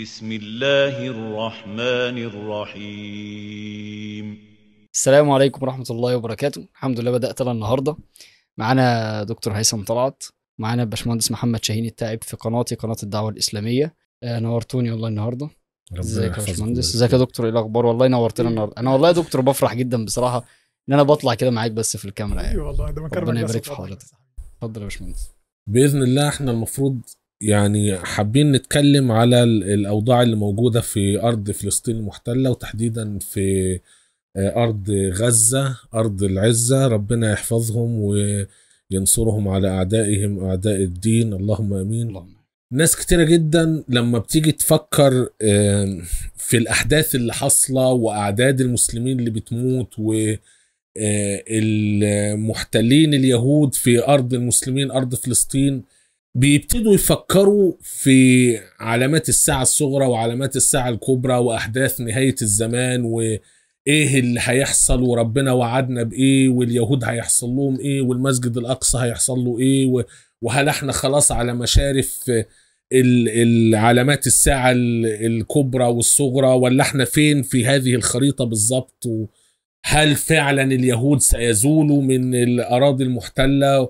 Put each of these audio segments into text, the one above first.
بسم الله الرحمن الرحيم السلام عليكم ورحمة الله وبركاته الحمد لله بدأت لنا النهاردة معانا دكتور هيثم طلعت معانا الباشمهندس محمد شاهين التعب في قناتي قناة الدعوة الإسلامية آه، نورتوني والله النهارده ازيك يا باشمهندس ازيك يا دكتور ايه الاخبار والله نورتنا النهارده انا والله يا دكتور بفرح جدا بصراحة ان انا بطلع كده معاك بس في الكاميرا يعني أيوة والله ده ربنا يبارك في حضرتك اتفضل يا باشمهندس باذن الله احنا المفروض يعني حابين نتكلم على الاوضاع اللي موجوده في ارض فلسطين المحتله وتحديدا في آه، ارض غزه ارض العزه ربنا يحفظهم وينصرهم على اعدائهم اعداء الدين اللهم امين اللهم. ناس كتيرة جدا لما بتيجي تفكر في الأحداث اللي حاصلة وأعداد المسلمين اللي بتموت والمحتلين آه، اليهود في أرض المسلمين أرض فلسطين بيبتدوا يفكروا في علامات الساعة الصغرى وعلامات الساعة الكبرى وأحداث نهاية الزمان وإيه اللي هيحصل وربنا وعدنا بإيه واليهود هيحصل لهم إيه والمسجد الأقصى هيحصل له إيه وهل إحنا خلاص على مشارف العلامات الساعة الكبرى والصغرى ولا إحنا فين في هذه الخريطة بالظبط هل فعلا اليهود سيزولوا من الأراضي المحتلة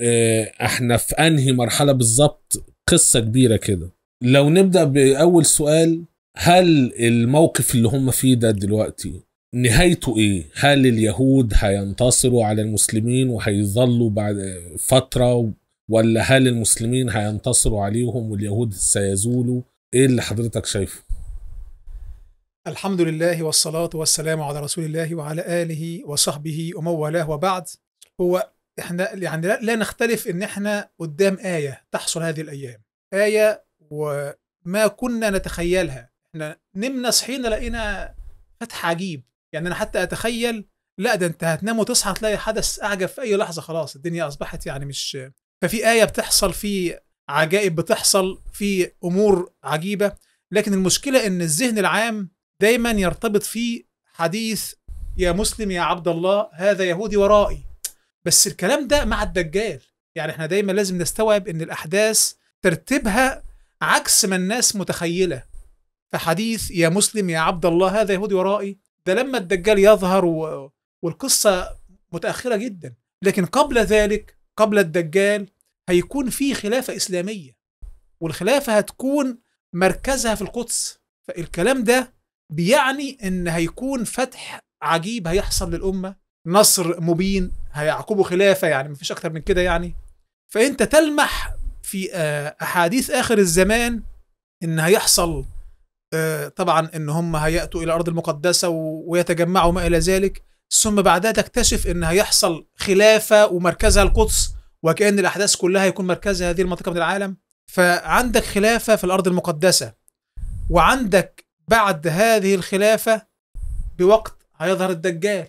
آه، احنا في انهي مرحله بالظبط قصه كبيره كده لو نبدا باول سؤال هل الموقف اللي هم فيه ده دلوقتي نهايته ايه هل اليهود هينتصروا على المسلمين وهيظلوا بعد فتره ولا هل المسلمين هينتصروا عليهم واليهود سيزولوا ايه اللي حضرتك شايفه الحمد لله والصلاة والسلام على رسول الله وعلى آله وصحبه ومن والاه وبعد هو احنا يعني لا نختلف ان احنا قدام ايه تحصل هذه الايام ايه وما كنا نتخيلها احنا نمنا صحينا لقينا فتح عجيب يعني انا حتى اتخيل لا ده انت هتنام وتصحى تلاقي حدث اعجب في اي لحظه خلاص الدنيا اصبحت يعني مش ففي ايه بتحصل في عجائب بتحصل في امور عجيبه لكن المشكله ان الذهن العام دايما يرتبط في حديث يا مسلم يا عبد الله هذا يهودي ورائي بس الكلام ده مع الدجال يعني احنا دايما لازم نستوعب ان الاحداث ترتيبها عكس ما الناس متخيله فحديث يا مسلم يا عبد الله هذا يهودي ورائي ده لما الدجال يظهر و... والقصه متاخره جدا لكن قبل ذلك قبل الدجال هيكون في خلافه اسلاميه والخلافه هتكون مركزها في القدس فالكلام ده بيعني ان هيكون فتح عجيب هيحصل للامه نصر مبين هيعقبه خلافه يعني مفيش اكتر من كده يعني فانت تلمح في آه، احاديث اخر الزمان ان هيحصل آه، طبعا ان هم هياتوا الى الارض المقدسه ويتجمعوا وما الى ذلك ثم بعدها تكتشف ان هيحصل خلافه ومركزها القدس وكان الاحداث كلها هيكون مركزها هذه المنطقه من العالم فعندك خلافه في الارض المقدسه وعندك بعد هذه الخلافه بوقت هيظهر الدجال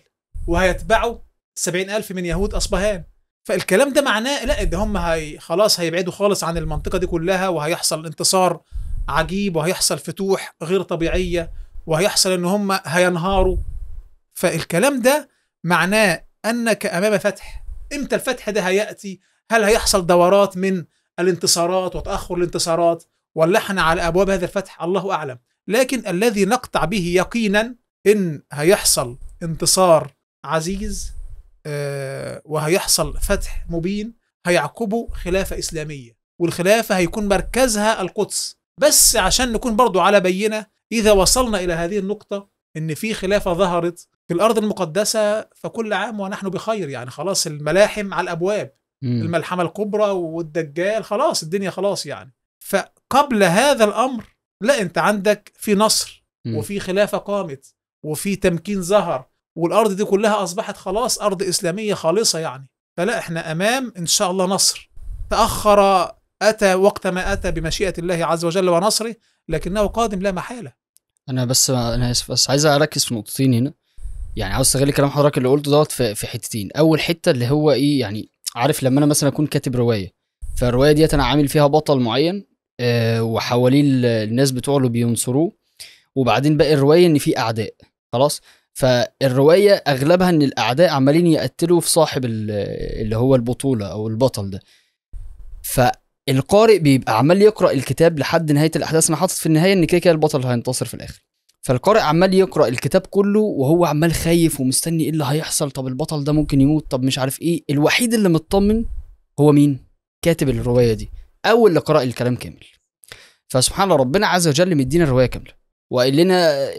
وهيتبعه سبعين ألف من يهود أصبهان فالكلام ده معناه لا ده هم هي خلاص هيبعدوا خالص عن المنطقة دي كلها وهيحصل انتصار عجيب وهيحصل فتوح غير طبيعية وهيحصل إن هم هينهاروا فالكلام ده معناه أنك أمام فتح إمتى الفتح ده هيأتي هل هيحصل دورات من الانتصارات وتأخر الانتصارات ولا احنا على أبواب هذا الفتح الله أعلم لكن الذي نقطع به يقينا إن هيحصل انتصار عزيز آه، وهيحصل فتح مبين هيعقبه خلافة إسلامية والخلافة هيكون مركزها القدس بس عشان نكون برضو على بينة إذا وصلنا إلى هذه النقطة إن في خلافة ظهرت في الأرض المقدسة فكل عام ونحن بخير يعني خلاص الملاحم على الأبواب م. الملحمة الكبرى والدجال خلاص الدنيا خلاص يعني فقبل هذا الأمر لا أنت عندك في نصر م. وفي خلافة قامت وفي تمكين ظهر والارض دي كلها اصبحت خلاص ارض اسلاميه خالصه يعني فلا احنا امام ان شاء الله نصر تاخر اتى وقت ما اتى بمشيئه الله عز وجل ونصره لكنه قادم لا محاله انا بس انا اسف بس عايز اركز في نقطتين هنا يعني عاوز استغل كلام حضرتك اللي قلته دوت في حتتين اول حته اللي هو ايه يعني عارف لما انا مثلا اكون كاتب روايه فالروايه ديت انا عامل فيها بطل معين آه وحواليه الناس بتوعه اللي بينصروه وبعدين باقي الروايه ان في اعداء خلاص فالروايه اغلبها ان الاعداء عمالين يقتلوا في صاحب اللي هو البطوله او البطل ده فالقارئ بيبقى عمال يقرا الكتاب لحد نهايه الاحداث انا حاطط في النهايه ان كده كده البطل هينتصر في الاخر فالقارئ عمال يقرا الكتاب كله وهو عمال خايف ومستني ايه اللي هيحصل طب البطل ده ممكن يموت طب مش عارف ايه الوحيد اللي مطمن هو مين كاتب الروايه دي او اللي قرأ الكلام كامل فسبحان الله ربنا عز وجل مدينا الروايه كامله وقال لنا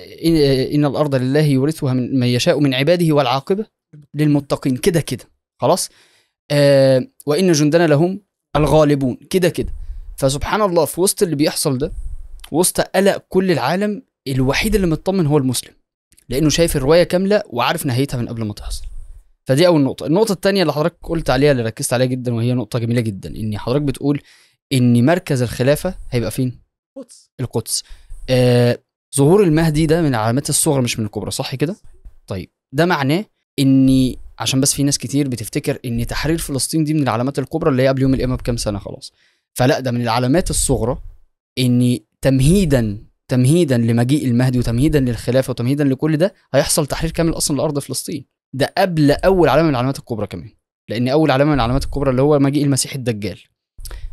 إن, الارض لله يورثها من, من يشاء من عباده والعاقبه للمتقين كده كده خلاص آه وان جندنا لهم الغالبون كده كده فسبحان الله في وسط اللي بيحصل ده وسط قلق كل العالم الوحيد اللي مطمن هو المسلم لانه شايف الروايه كامله وعارف نهايتها من قبل ما تحصل فدي اول نقطه النقطه الثانيه اللي حضرتك قلت عليها اللي ركزت عليها جدا وهي نقطه جميله جدا ان حضرتك بتقول ان مركز الخلافه هيبقى فين القدس القدس آه ظهور المهدي ده من العلامات الصغرى مش من الكبرى صح كده؟ طيب ده معناه ان عشان بس في ناس كتير بتفتكر ان تحرير فلسطين دي من العلامات الكبرى اللي هي قبل يوم القيامه بكام سنه خلاص فلا ده من العلامات الصغرى ان تمهيدا تمهيدا لمجيء المهدي وتمهيدا للخلافه وتمهيدا لكل ده هيحصل تحرير كامل اصلا لارض فلسطين ده قبل اول علامه من العلامات الكبرى كمان لان اول علامه من العلامات الكبرى اللي هو مجيء المسيح الدجال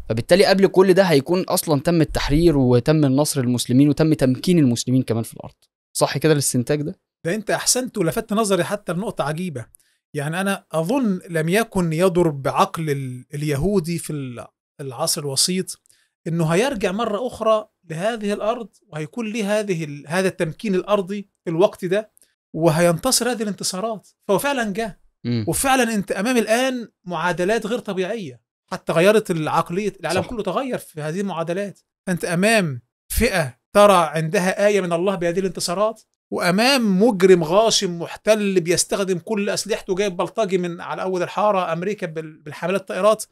فبالتالي قبل كل ده هيكون اصلا تم التحرير وتم النصر للمسلمين وتم تمكين المسلمين كمان في الارض صح كده الاستنتاج ده ده انت احسنت ولفت نظري حتى لنقطه عجيبه يعني انا اظن لم يكن يضر بعقل اليهودي في العصر الوسيط انه هيرجع مره اخرى لهذه الارض وهيكون ليه هذه هذا التمكين الارضي في الوقت ده وهينتصر هذه الانتصارات فهو فعلا جه وفعلا انت امام الان معادلات غير طبيعيه حتى غيرت العقليه العالم صح. كله تغير في هذه المعادلات انت امام فئه ترى عندها ايه من الله بهذه الانتصارات وامام مجرم غاشم محتل بيستخدم كل اسلحته جايب بلطجي من على اول الحاره امريكا بالحملات الطائرات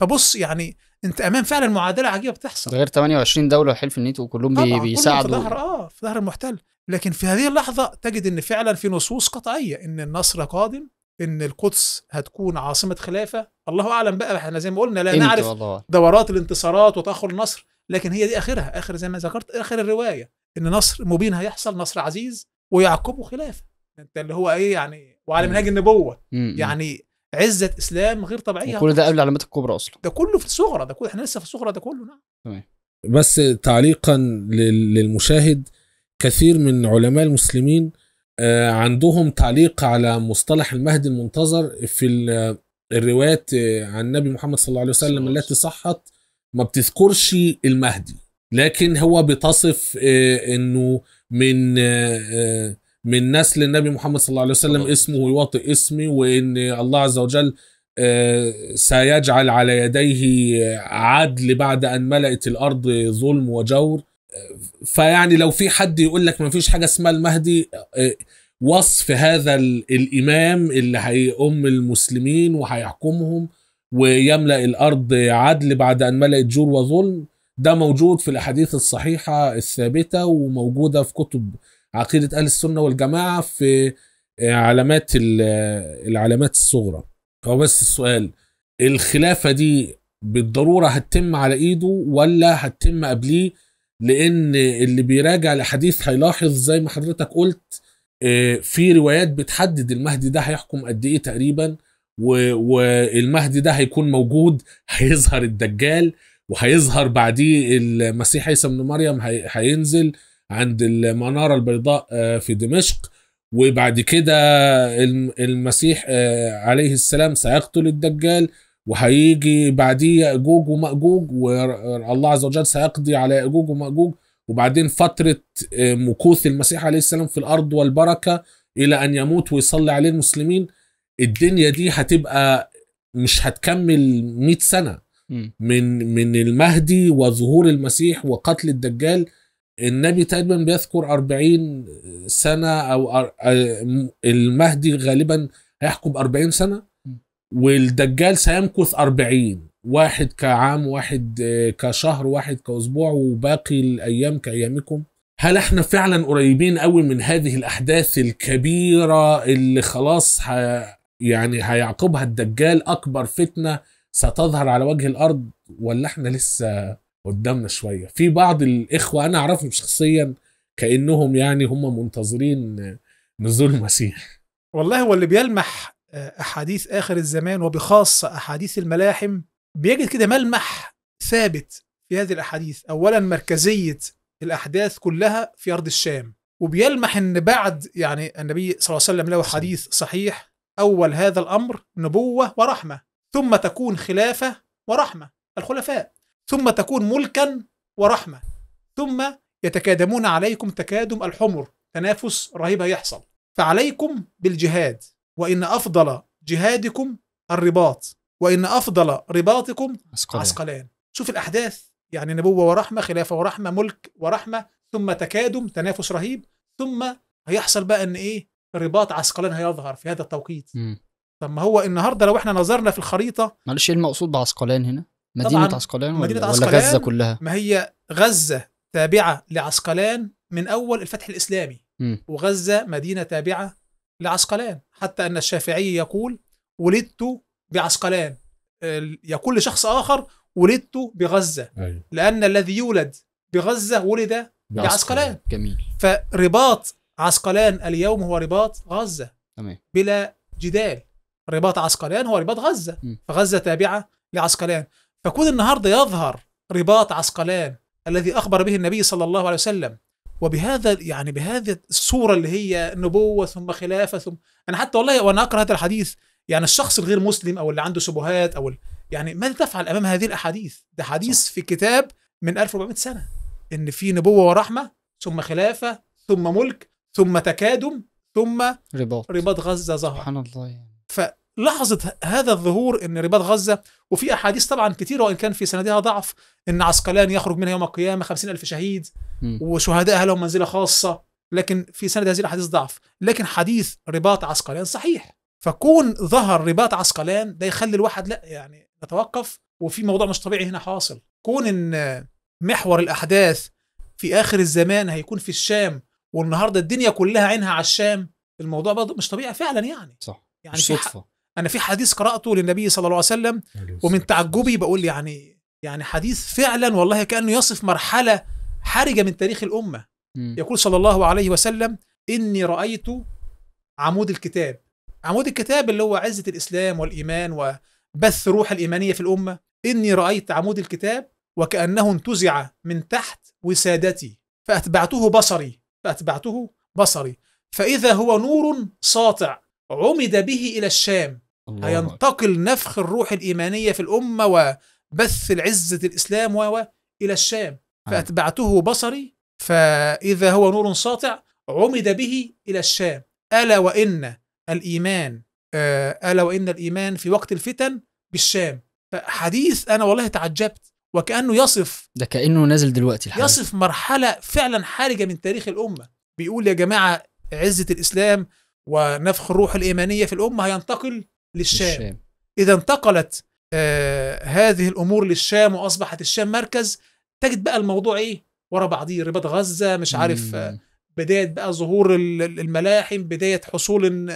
فبص يعني انت امام فعلا معادله عجيبه بتحصل غير 28 دوله وحلف النيتو كلهم بيساعدوا بيساعدوا في ظهر اه في ظهر المحتل لكن في هذه اللحظه تجد ان فعلا في نصوص قطعيه ان النصر قادم ان القدس هتكون عاصمه خلافه الله اعلم بقى احنا زي ما قلنا لا نعرف دورات الانتصارات وتاخر النصر لكن هي دي اخرها اخر زي ما ذكرت اخر الروايه ان نصر مبين هيحصل نصر عزيز ويعقبه خلافه انت اللي هو ايه يعني وعلى منهاج النبوه يعني عزه اسلام غير طبيعيه كل ده قبل العلامات الكبرى اصلا ده كله في الصغرى ده كله احنا لسه في الصغرى ده كله نعم تمام بس تعليقا للمشاهد كثير من علماء المسلمين آه، عندهم تعليق على مصطلح المهدي المنتظر في الروايات آه، عن النبي محمد صلى الله عليه وسلم التي صحت ما بتذكرش المهدي لكن هو بتصف آه، انه من من نسل النبي محمد صلى الله عليه وسلم اسمه يواطئ اسمي وان الله عز وجل سيجعل على يديه عدل بعد ان ملأت الارض ظلم وجور فيعني لو في حد يقول لك ما فيش حاجه اسمها المهدي آه، وصف هذا الامام اللي هيأم المسلمين وهيحكمهم ويملا الارض عدل بعد ان ملأت جور وظلم ده موجود في الاحاديث الصحيحه الثابته وموجوده في كتب عقيده اهل السنه والجماعه في آه، علامات العلامات الصغرى هو بس السؤال الخلافه دي بالضروره هتتم على ايده ولا هتتم قبليه لان اللي بيراجع الاحاديث هيلاحظ زي ما حضرتك قلت آه، في روايات بتحدد المهدي ده هيحكم قد ايه تقريبا والمهدي ده هيكون موجود هيظهر الدجال وهيظهر بعديه المسيح عيسى ابن مريم هينزل عند المناره البيضاء آه، في دمشق وبعد كده المسيح آه، عليه السلام سيقتل الدجال وهيجي بعديه اجوج وماجوج والله عز وجل سيقضي على اجوج وماجوج وبعدين فتره آه، مكوث المسيح عليه السلام في الارض والبركه الى ان يموت ويصلي عليه المسلمين الدنيا دي هتبقى مش هتكمل 100 سنه من من المهدي وظهور المسيح وقتل الدجال النبي تقريبا بيذكر 40 سنه او آه، المهدي غالبا هيحكم 40 سنه والدجال سيمكث 40 واحد كعام واحد آه، كشهر واحد كاسبوع وباقي الايام كايامكم هل احنا فعلا قريبين قوي من هذه الاحداث الكبيره اللي خلاص ه... يعني هيعقبها الدجال اكبر فتنه ستظهر على وجه الارض ولا احنا لسه قدامنا شويه في بعض الاخوه انا اعرفهم شخصيا كانهم يعني هم منتظرين نزول المسيح والله هو اللي بيلمح آه، احاديث اخر الزمان وبخاصه احاديث الملاحم بيجد كده ملمح ثابت في هذه الاحاديث اولا مركزيه الاحداث كلها في ارض الشام وبيلمح ان بعد يعني النبي صلى الله عليه وسلم له حديث صحيح اول هذا الامر نبوه ورحمه ثم تكون خلافه ورحمه الخلفاء ثم تكون ملكا ورحمه ثم يتكادمون عليكم تكادم الحمر تنافس رهيب هيحصل فعليكم بالجهاد وإن أفضل جهادكم الرباط وإن أفضل رباطكم عسقلان, عسقلان. شوف الأحداث يعني نبوة ورحمة خلافة ورحمة ملك ورحمة ثم تكادم تنافس رهيب ثم هيحصل بقى ان ايه رباط عسقلان هيظهر في هذا التوقيت طب ما هو النهارده لو احنا نظرنا في الخريطه معلش ايه المقصود بعسقلان هنا مدينه عسقلان ولا, مدينة عسقلان ولا غزه كلها ما هي غزه تابعه لعسقلان من اول الفتح الاسلامي م. وغزه مدينه تابعه لعسقلان حتى أن الشافعي يقول ولدت بعسقلان يقول لشخص آخر ولدت بغزة أيوه. لأن الذي يولد بغزة ولد بعسقلان جميل فرباط عسقلان اليوم هو رباط غزة تمام بلا جدال رباط عسقلان هو رباط غزة م. فغزة تابعة لعسقلان فكون النهاردة يظهر رباط عسقلان الذي أخبر به النبي صلى الله عليه وسلم وبهذا يعني بهذه الصوره اللي هي نبوه ثم خلافه ثم انا حتى والله وانا اقرا هذا الحديث يعني الشخص الغير مسلم او اللي عنده شبهات او يعني ماذا تفعل امام هذه الاحاديث؟ ده حديث صح. في كتاب من 1400 سنه ان في نبوه ورحمه ثم خلافه ثم ملك ثم تكادم ثم رباط رباط غزه ظهر سبحان الله يعني. لاحظت هذا الظهور ان رباط غزه وفي احاديث طبعا كثيره وان كان في سندها ضعف ان عسقلان يخرج منها يوم القيامه خمسين ألف شهيد وشهدائها لهم منزله خاصه لكن في سند هذه الاحاديث ضعف لكن حديث رباط عسقلان صحيح فكون ظهر رباط عسقلان ده يخلي الواحد لا يعني يتوقف وفي موضوع مش طبيعي هنا حاصل كون ان محور الاحداث في اخر الزمان هيكون في الشام والنهارده الدنيا كلها عينها على الشام الموضوع برضه مش طبيعي فعلا يعني صح يعني مش صدفه انا في حديث قراته للنبي صلى الله عليه وسلم ومن تعجبي بقول يعني يعني حديث فعلا والله كانه يصف مرحله حرجه من تاريخ الامه يقول صلى الله عليه وسلم اني رايت عمود الكتاب عمود الكتاب اللي هو عزه الاسلام والايمان وبث روح الايمانيه في الامه اني رايت عمود الكتاب وكانه انتزع من تحت وسادتي فاتبعته بصري فاتبعته بصري فاذا هو نور ساطع عمد به إلى الشام هينتقل نفخ الروح الإيمانية في الأمة وبث العزة الإسلام و إلى الشام فأتبعته بصري فإذا هو نور ساطع عمد به إلى الشام ألا وإن الإيمان آه، ألا وإن الإيمان في وقت الفتن بالشام فحديث أنا والله تعجبت وكأنه يصف ده كأنه نازل دلوقتي الحال. يصف مرحلة فعلا حرجة من تاريخ الأمة بيقول يا جماعة عزة الإسلام ونفخ الروح الإيمانية في الأمة هينتقل للشام, للشام. إذا انتقلت آه هذه الأمور للشام وأصبحت الشام مركز تجد بقى الموضوع إيه ورا بعضيه رباط غزة مش عارف آه بداية بقى ظهور الملاحم بداية حصول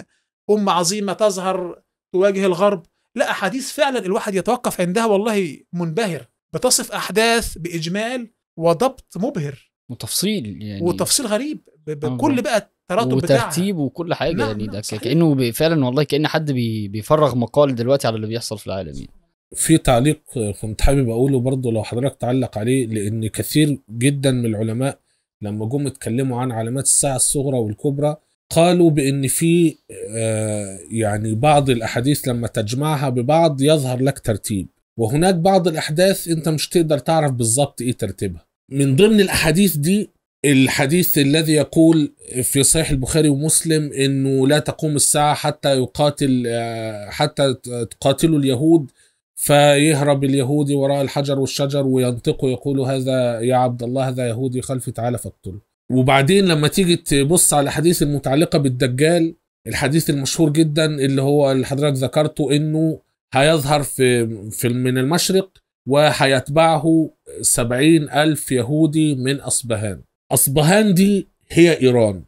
أمة عظيمة تظهر تواجه الغرب لا أحاديث فعلا الواحد يتوقف عندها والله منبهر بتصف أحداث بإجمال وضبط مبهر وتفصيل يعني وتفصيل غريب بكل آه، بقى التراتب وترتيب وكل حاجه لا نعم، يعني نعم، ده كانه فعلا والله كان حد بيفرغ مقال دلوقتي على اللي بيحصل في العالم يعني في تعليق كنت حابب اقوله برضه لو حضرتك تعلق عليه لان كثير جدا من العلماء لما جم اتكلموا عن علامات الساعه الصغرى والكبرى قالوا بان في آه، يعني بعض الاحاديث لما تجمعها ببعض يظهر لك ترتيب وهناك بعض الاحداث انت مش تقدر تعرف بالظبط ايه ترتيبها من ضمن الاحاديث دي الحديث الذي يقول في صحيح البخاري ومسلم انه لا تقوم الساعه حتى يقاتل آه، حتى تقاتلوا اليهود فيهرب اليهودي وراء الحجر والشجر وينطق ويقول هذا يا عبد الله هذا يهودي خلفي تعالى فاقتله وبعدين لما تيجي تبص على الاحاديث المتعلقه بالدجال الحديث المشهور جدا اللي هو اللي حضرتك ذكرته انه هيظهر في, في من المشرق وهيتبعه سبعين ألف يهودي من أصبهان أصبهان دي هي إيران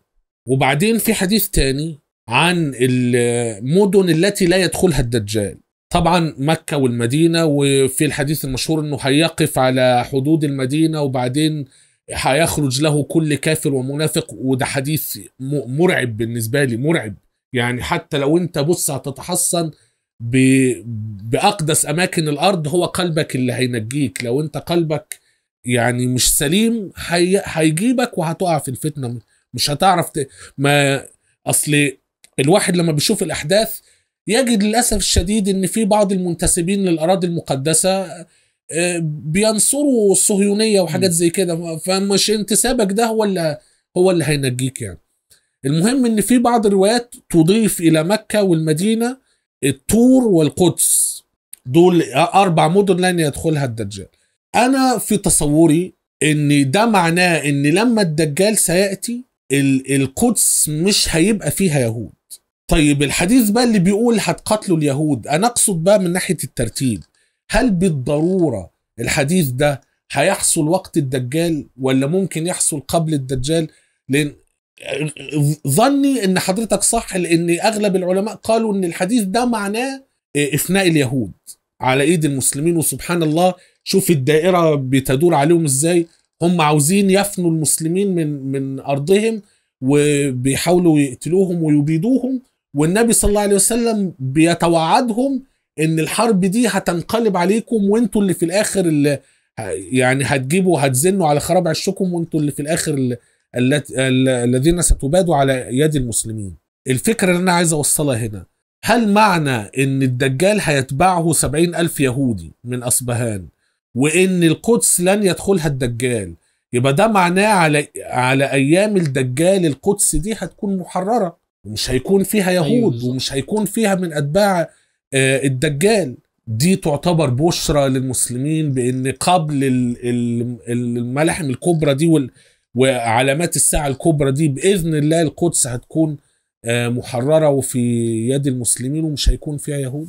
وبعدين في حديث تاني عن المدن التي لا يدخلها الدجال طبعا مكة والمدينة وفي الحديث المشهور أنه هيقف على حدود المدينة وبعدين هيخرج له كل كافر ومنافق وده حديث مرعب بالنسبة لي مرعب يعني حتى لو انت بص هتتحصن بأقدس أماكن الأرض هو قلبك اللي هينجيك لو انت قلبك يعني مش سليم حي... هيجيبك وهتقع في الفتنه مش هتعرف ت... ما اصل الواحد لما بيشوف الاحداث يجد للاسف الشديد ان في بعض المنتسبين للاراضي المقدسه آه، بينصروا الصهيونيه وحاجات زي كده فمش انتسابك ده هو اللي هو اللي هينجيك يعني المهم ان في بعض الروايات تضيف الى مكه والمدينه الطور والقدس دول اربع مدن لن يدخلها الدجال انا في تصوري ان ده معناه ان لما الدجال سياتي القدس مش هيبقى فيها يهود طيب الحديث بقى اللي بيقول هتقتلوا اليهود انا اقصد بقى من ناحيه الترتيب هل بالضروره الحديث ده هيحصل وقت الدجال ولا ممكن يحصل قبل الدجال لان ظني ان حضرتك صح لان اغلب العلماء قالوا ان الحديث ده معناه افناء اليهود على ايد المسلمين وسبحان الله شوف الدائره بتدور عليهم ازاي هم عاوزين يفنوا المسلمين من من ارضهم وبيحاولوا يقتلوهم ويبيدوهم والنبي صلى الله عليه وسلم بيتوعدهم ان الحرب دي هتنقلب عليكم وانتوا اللي في الاخر اللي يعني هتجيبوا هتزنوا على خراب عشكم وانتوا اللي في الاخر الذين ستبادوا على يد المسلمين الفكرة اللي انا عايز اوصلها هنا هل معنى ان الدجال هيتبعه سبعين الف يهودي من اصبهان وان القدس لن يدخلها الدجال يبقى ده معناه على على ايام الدجال القدس دي هتكون محرره ومش هيكون فيها أيوة يهود ومش هيكون فيها من اتباع آه، الدجال دي تعتبر بشرى للمسلمين بان قبل الملاحم الكبرى دي وعلامات الساعه الكبرى دي باذن الله القدس هتكون آه، محرره وفي يد المسلمين ومش هيكون فيها يهود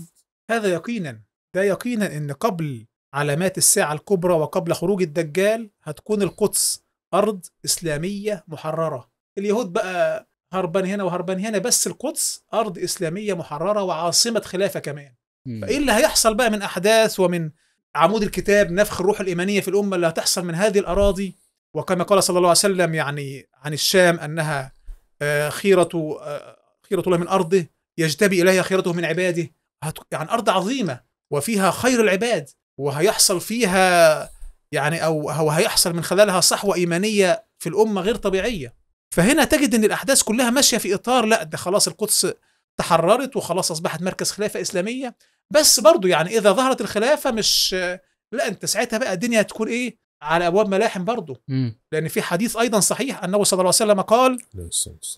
هذا يقينا ده يقينا ان قبل علامات الساعة الكبرى وقبل خروج الدجال هتكون القدس أرض إسلامية محررة اليهود بقى هربان هنا وهربان هنا بس القدس أرض إسلامية محررة وعاصمة خلافة كمان فإيه اللي هيحصل بقى من أحداث ومن عمود الكتاب نفخ الروح الإيمانية في الأمة اللي هتحصل من هذه الأراضي وكما قال صلى الله عليه وسلم يعني عن الشام أنها آه، خيرة آه، خيرة الله من أرضه يجتبي إليها خيرته من عباده يعني أرض عظيمة وفيها خير العباد وهيحصل فيها يعني او هو هيحصل من خلالها صحوه ايمانيه في الامه غير طبيعيه فهنا تجد ان الاحداث كلها ماشيه في اطار لا ده خلاص القدس تحررت وخلاص اصبحت مركز خلافه اسلاميه بس برضو يعني اذا ظهرت الخلافه مش لا انت ساعتها بقى الدنيا هتكون ايه على ابواب ملاحم برضه لان في حديث ايضا صحيح انه صلى الله عليه وسلم قال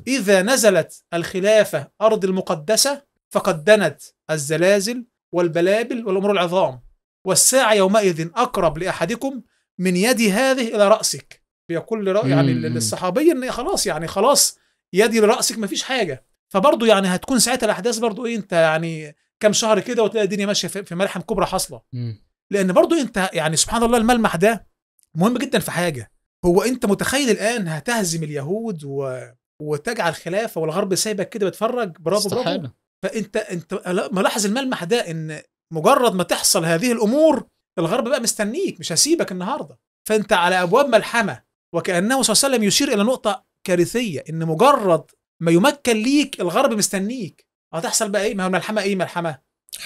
اذا نزلت الخلافه ارض المقدسه فقد دنت الزلازل والبلابل والامور العظام والساعة يومئذ أقرب لأحدكم من يد هذه إلى رأسك بيقول يعني للصحابي إن خلاص يعني خلاص يدي لرأسك مفيش حاجة فبرضه يعني هتكون ساعتها الأحداث برضه إيه أنت يعني كام شهر كده وتلاقي الدنيا ماشية في ملحم كبرى حاصلة لأن برضه أنت يعني سبحان الله الملمح ده مهم جدا في حاجة هو أنت متخيل الآن هتهزم اليهود و... وتجعل خلافة والغرب سايبك كده بتفرج برافو برافو فانت انت ملاحظ الملمح ده ان مجرد ما تحصل هذه الامور الغرب بقى مستنيك مش هسيبك النهارده فانت على ابواب ملحمه وكانه صلى الله عليه وسلم يشير الى نقطه كارثيه ان مجرد ما يمكن ليك الغرب مستنيك هتحصل بقى ايه ما هو الملحمه ايه ملحمه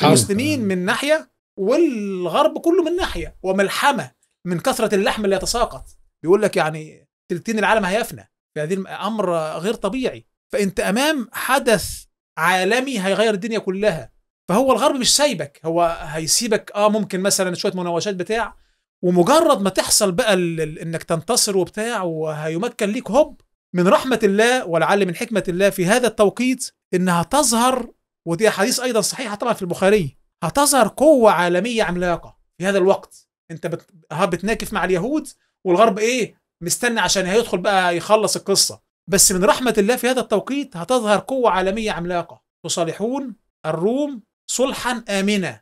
المسلمين من ناحيه والغرب كله من ناحيه وملحمه من كثره اللحم اللي يتساقط بيقول لك يعني تلتين العالم هيفنى فهذه امر غير طبيعي فانت امام حدث عالمي هيغير الدنيا كلها فهو الغرب مش سايبك هو هيسيبك اه ممكن مثلا شويه مناوشات بتاع ومجرد ما تحصل بقى انك تنتصر وبتاع وهيمكن ليك هوب من رحمه الله ولعل من حكمه الله في هذا التوقيت انها تظهر ودي حديث ايضا صحيحه طبعا في البخاري هتظهر قوه عالميه عملاقه في هذا الوقت انت بتناكف مع اليهود والغرب ايه مستني عشان هيدخل بقى يخلص القصه بس من رحمه الله في هذا التوقيت هتظهر قوه عالميه عملاقه تصالحون الروم صلحا آمنا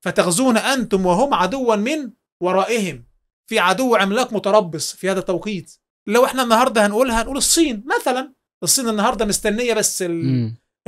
فتغزون أنتم وهم عدوا من ورائهم في عدو عملاق متربص في هذا التوقيت لو احنا النهارده هنقولها هنقول الصين مثلا الصين النهارده مستنيه بس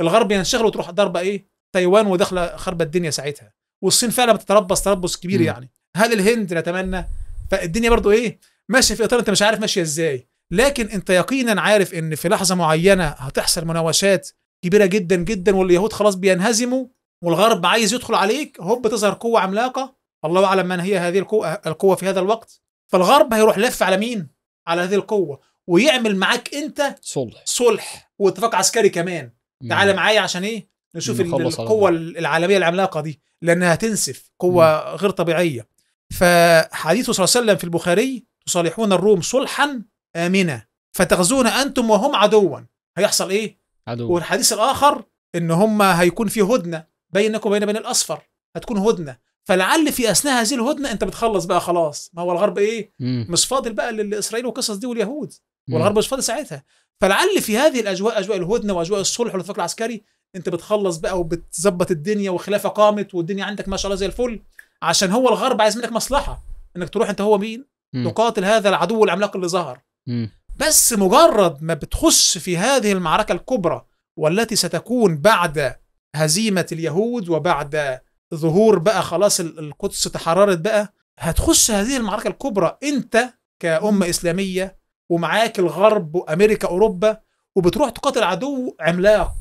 الغرب ينشغل وتروح ضربه ايه تايوان وداخله خربة الدنيا ساعتها والصين فعلا بتتربص تربص كبير مم. يعني هل الهند نتمنى فالدنيا برضو ايه ماشيه في اطار انت مش عارف ماشيه ازاي لكن انت يقينا عارف ان في لحظه معينه هتحصل مناوشات كبيره جدا جدا واليهود خلاص بينهزموا والغرب عايز يدخل عليك هوب تظهر قوه عملاقه الله اعلم من هي هذه القوه القوه في هذا الوقت فالغرب هيروح لف على مين على هذه القوه ويعمل معاك انت صلح صلح واتفاق عسكري كمان تعالى معايا عشان ايه نشوف القوه العالميه العملاقه دي لانها تنسف قوه مم. غير طبيعيه فحديث صلى الله عليه وسلم في البخاري تصالحون الروم صلحا امنا فتغزون انتم وهم عدوا هيحصل ايه عدو. والحديث الاخر ان هم هيكون في هدنه بينك وبين بين الاصفر هتكون هدنه فلعل في اثناء هذه الهدنه انت بتخلص بقى خلاص ما هو الغرب ايه مم. مش فاضل بقى لاسرائيل والقصص دي واليهود والغرب مش فاضي ساعتها فلعل في هذه الاجواء اجواء الهدنه واجواء الصلح والاتفاق العسكري انت بتخلص بقى وبتظبط الدنيا وخلافه قامت والدنيا عندك ما شاء الله زي الفل عشان هو الغرب عايز منك مصلحه انك تروح انت هو مين مم. تقاتل هذا العدو العملاق اللي ظهر مم. بس مجرد ما بتخش في هذه المعركه الكبرى والتي ستكون بعد هزيمه اليهود وبعد ظهور بقى خلاص القدس تحررت بقى هتخش هذه المعركه الكبرى انت كامه اسلاميه ومعاك الغرب وامريكا اوروبا وبتروح تقاتل عدو عملاق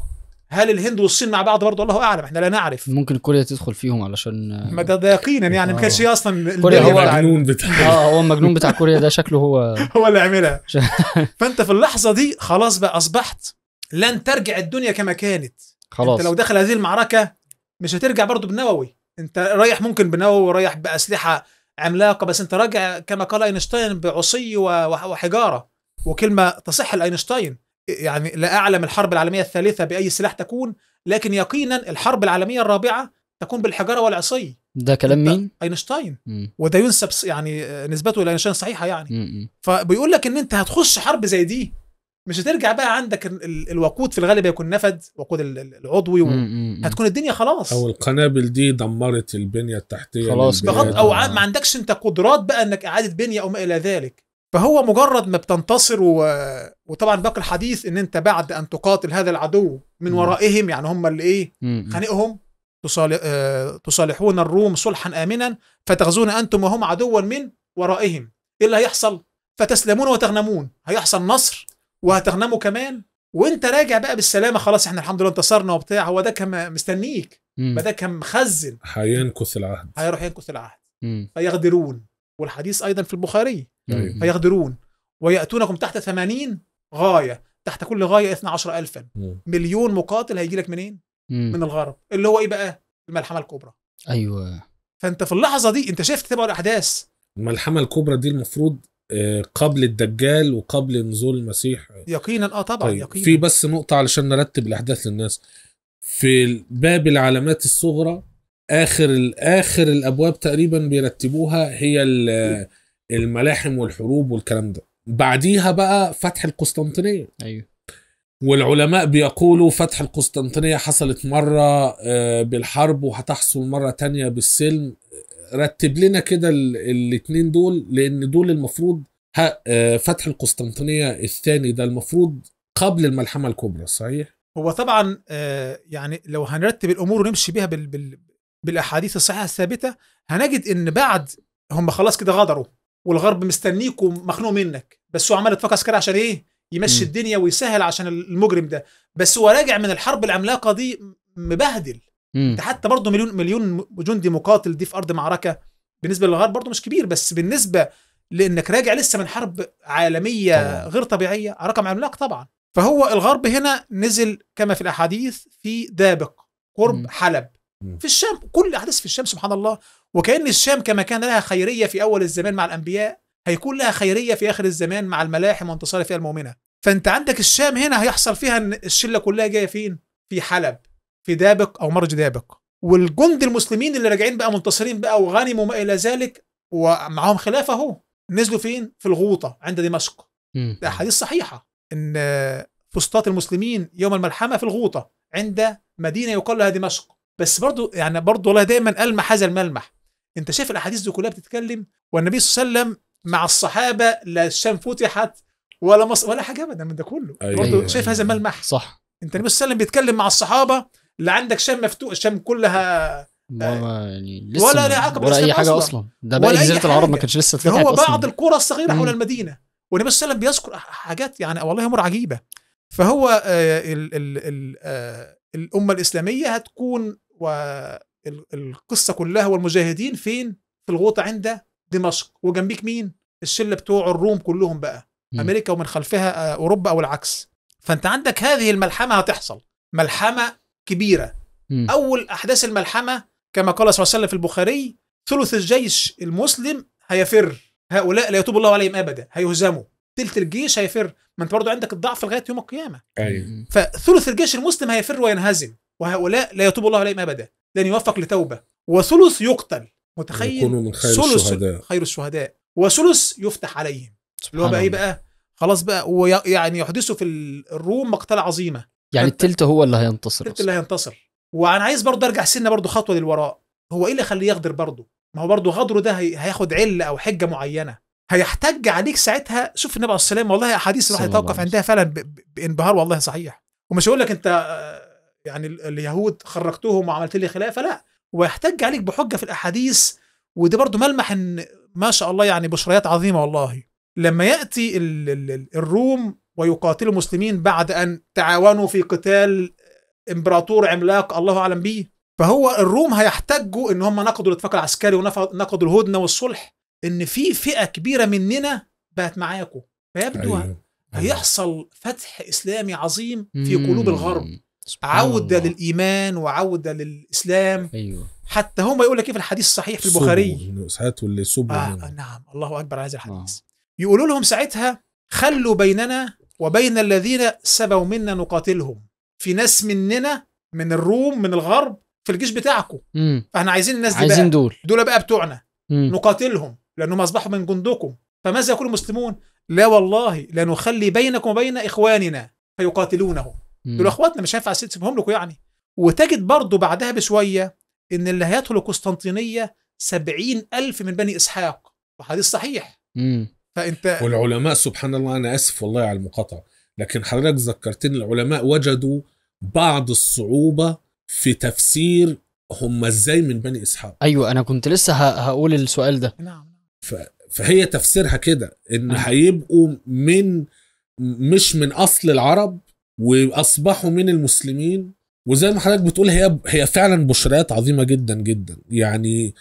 هل الهند والصين مع بعض برضه الله اعلم احنا لا نعرف ممكن كوريا تدخل فيهم علشان ما ده, ده يقينا يعني ما كانش آه. اصلا كوريا هو المجنون بتاع اه هو المجنون بتاع كوريا ده شكله هو هو اللي عملها فانت في اللحظه دي خلاص بقى اصبحت لن ترجع الدنيا كما كانت خلاص انت لو دخل هذه المعركه مش هترجع برضه بالنووي انت رايح ممكن بنووي ورايح باسلحه عملاقه بس انت راجع كما قال اينشتاين بعصي وحجاره وكلمه تصح لاينشتاين يعني لا اعلم الحرب العالميه الثالثه باي سلاح تكون لكن يقينا الحرب العالميه الرابعه تكون بالحجاره والعصي ده كلام مين؟ اينشتاين وده ينسب يعني نسبته لاينشتاين صحيحه يعني فبيقول لك ان انت هتخش حرب زي دي مش هترجع بقى عندك الوقود في الغالب هيكون نفد وقود العضوي و... هتكون الدنيا خلاص او القنابل دي دمرت البنيه التحتيه خلاص بغض او ما عندكش انت قدرات بقى انك اعاده بنيه او ما الى ذلك فهو مجرد ما بتنتصر و... وطبعا باقي الحديث ان انت بعد ان تقاتل هذا العدو من مم. ورائهم يعني هم اللي ايه خانقهم آه، تصالحون الروم صلحا امنا فتغزون انتم وهم عدوا من ورائهم ايه اللي هيحصل فتسلمون وتغنمون هيحصل نصر وهتغنموا كمان وانت راجع بقى بالسلامه خلاص احنا الحمد لله انتصرنا وبتاع هو ده كان مستنيك ما ده كان مخزن هينكث العهد هيروح ينكث العهد مم. فيغدرون والحديث ايضا في البخاري مم. طيب. أيوه. فيغدرون وياتونكم تحت 80 غايه تحت كل غايه 12000 مليون مقاتل هيجي لك منين؟ مم. من الغرب اللي هو ايه بقى؟ الملحمه الكبرى ايوه فانت في اللحظه دي انت شفت تبقى الاحداث الملحمه الكبرى دي المفروض قبل الدجال وقبل نزول المسيح يقينا اه طبعا طيب. يقينا في بس نقطه علشان نرتب الاحداث للناس في باب العلامات الصغرى اخر اخر الابواب تقريبا بيرتبوها هي الملاحم والحروب والكلام ده بعديها بقى فتح القسطنطينيه ايوه والعلماء بيقولوا فتح القسطنطينية حصلت مرة آه، بالحرب وهتحصل مرة تانية بالسلم رتب لنا كده الاثنين دول لان دول المفروض آه، فتح القسطنطينيه الثاني ده المفروض قبل الملحمه الكبرى صحيح هو طبعا آه، يعني لو هنرتب الامور ونمشي بيها بال بال بالاحاديث الصحيحه الثابته هنجد ان بعد هم خلاص كده غدروا والغرب مستنيك ومخنوق منك بس هو عمال اتفاق عسكري عشان ايه يمشي م. الدنيا ويسهل عشان المجرم ده بس هو راجع من الحرب العملاقه دي مبهدل ده حتى برضه مليون مليون جندي مقاتل دي في ارض معركه بالنسبه للغرب برضه مش كبير بس بالنسبه لانك راجع لسه من حرب عالميه طبعا. غير طبيعيه رقم عملاق طبعا فهو الغرب هنا نزل كما في الاحاديث في دابق قرب مم. حلب مم. في الشام كل احداث في الشام سبحان الله وكان الشام كما كان لها خيريه في اول الزمان مع الانبياء هيكون لها خيريه في اخر الزمان مع الملاحم وانتصار فيها المؤمنه فانت عندك الشام هنا هيحصل فيها ان الشله كلها جايه فين في حلب في دابق او مرج دابق والجند المسلمين اللي راجعين بقى منتصرين بقى وغنموا وما الى ذلك ومعهم خلافه نزلوا فين في الغوطه عند دمشق ده احاديث صحيحه ان فسطاط المسلمين يوم الملحمه في الغوطه عند مدينه يقال لها دمشق بس برضو يعني برضو والله دايما المح هذا الملمح انت شايف الاحاديث دي كلها بتتكلم والنبي صلى الله عليه وسلم مع الصحابه لا الشام فتحت ولا مصر ولا حاجه ابدا من ده كله أيوة برضو أيوة شايف أيوة هذا الملمح صح انت النبي صلى الله عليه وسلم بيتكلم مع الصحابه لا عندك شام مفتوح الشام كلها ولا آه، يعني لسه ولا ولا اي حاجه اصلا ده باقي جزيره العرب ما كانتش لسه هو بعض القرى الصغيره حول المدينه والنبي صلى الله عليه وسلم بيذكر حاجات يعني والله امور عجيبه فهو الـ آه، الـ الـ آه، الامه الاسلاميه هتكون والقصه كلها والمجاهدين فين؟ في الغوطه عند دمشق وجنبيك مين؟ الشله بتوع الروم كلهم بقى امريكا ومن خلفها اوروبا او العكس فانت عندك هذه الملحمه هتحصل ملحمه كبيره م. اول احداث الملحمه كما قال صلى الله عليه وسلم في البخاري ثلث الجيش المسلم هيفر هؤلاء لا يتوب الله عليهم ابدا هيهزموا ثلث الجيش هيفر ما انت برضه عندك الضعف لغايه يوم القيامه ايوه فثلث الجيش المسلم هيفر وينهزم وهؤلاء لا يتوب الله عليهم ابدا لن يوفق لتوبه وثلث يقتل متخيل من خير ثلث الشهداء. خير الشهداء وثلث يفتح عليهم اللي هو بقى ايه بقى خلاص بقى ويعني يحدثوا في الروم مقتله عظيمه يعني التلت هو اللي هينتصر التلت اللي هينتصر وانا عايز برضه ارجع سنه برضه خطوه للوراء هو ايه اللي يخليه يغدر برضه ما هو برضه غدره ده هياخد عله او حجه معينه هيحتج عليك ساعتها شوف النبي عليه السلام والله احاديث الواحد يتوقف عندها فعلا بانبهار والله صحيح ومش هقول لك انت آه، يعني اليهود خرجتهم وعملت لي خلافه لا ويحتج عليك بحجه في الاحاديث ودي برضه ملمح ان ما شاء الله يعني بشريات عظيمه والله لما ياتي الروم ويقاتلوا المسلمين بعد أن تعاونوا في قتال إمبراطور عملاق الله أعلم به فهو الروم هيحتجوا ان هم نقضوا الاتفاق العسكري ونقضوا الهدنه والصلح ان في فئه كبيره مننا بقت معاكم فيبدو أيوه. أيوه. هيحصل فتح اسلامي عظيم في قلوب الغرب عوده الله. للايمان وعوده للاسلام أيوه. حتى هم يقول لك ايه في الحديث الصحيح في البخاري ساعات اللي آه نعم الله اكبر على هذا الحديث آه. يقولوا لهم ساعتها خلوا بيننا وبين الذين سبوا منا نقاتلهم في ناس مننا من الروم من الغرب في الجيش بتاعكم فاحنا عايزين الناس دي عايزين بقى دول دول بقى بتوعنا مم. نقاتلهم لانهم اصبحوا من جندكم فماذا يقول المسلمون لا والله لا نخلي بينكم وبين اخواننا فيقاتلونهم دول اخواتنا مش هينفع سيبهم لكم يعني وتجد برضه بعدها بشويه ان اللي هيدخل القسطنطينيه سبعين ألف من بني إسحاق وحديث صحيح مم. فانت والعلماء سبحان الله انا اسف والله على المقاطعه لكن حضرتك ذكرتني العلماء وجدوا بعض الصعوبه في تفسير هم ازاي من بني اسحاق ايوه انا كنت لسه هقول السؤال ده نعم ف... فهي تفسيرها كده ان آه. هيبقوا من مش من اصل العرب واصبحوا من المسلمين وزي ما حضرتك بتقول هي هي فعلا بشريات عظيمه جدا جدا يعني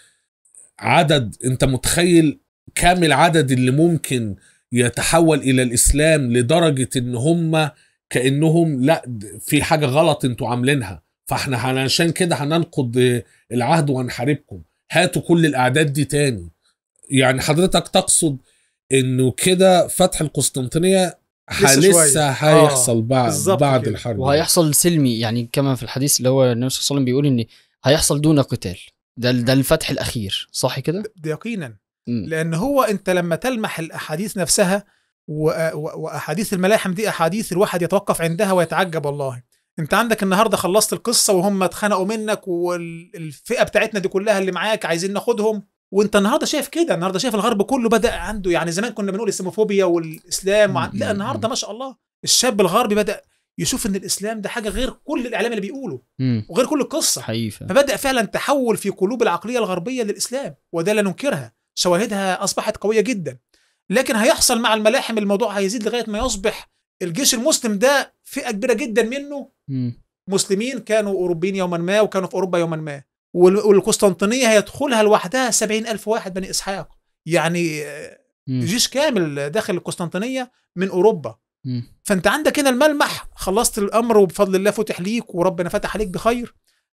عدد انت متخيل كم العدد اللي ممكن يتحول الى الاسلام لدرجه ان هم كانهم لا في حاجه غلط انتوا عاملينها فاحنا علشان كده هننقض العهد وهنحاربكم هاتوا كل الاعداد دي تاني يعني حضرتك تقصد انه كده فتح القسطنطينيه لسه هيحصل آه بعد بعد الحرب وهيحصل سلمي يعني كما في الحديث اللي هو النبي صلى الله عليه وسلم بيقول ان هيحصل دون قتال ده ده الفتح الاخير صح كده؟ يقينا لان هو انت لما تلمح الاحاديث نفسها واحاديث الملاحم دي احاديث الواحد يتوقف عندها ويتعجب والله انت عندك النهارده خلصت القصه وهم اتخنقوا منك والفئه بتاعتنا دي كلها اللي معاك عايزين ناخدهم وانت النهارده شايف كده النهارده شايف الغرب كله بدا عنده يعني زمان كنا بنقول السيموفوبيا والاسلام وع... لا النهارده ما شاء الله الشاب الغربي بدا يشوف ان الاسلام ده حاجه غير كل الاعلام اللي بيقوله مم. وغير كل القصه حقيقة. فبدا فعلا تحول في قلوب العقليه الغربيه للاسلام وده لا ننكرها شواهدها أصبحت قوية جدا لكن هيحصل مع الملاحم الموضوع هيزيد لغاية ما يصبح الجيش المسلم ده فئة كبيرة جدا منه مسلمين كانوا أوروبيين يوما ما وكانوا في أوروبا يوما ما والقسطنطينية هيدخلها لوحدها سبعين ألف واحد بني إسحاق يعني جيش كامل داخل القسطنطينية من أوروبا فأنت عندك هنا الملمح خلصت الأمر وبفضل الله فتح ليك وربنا فتح عليك بخير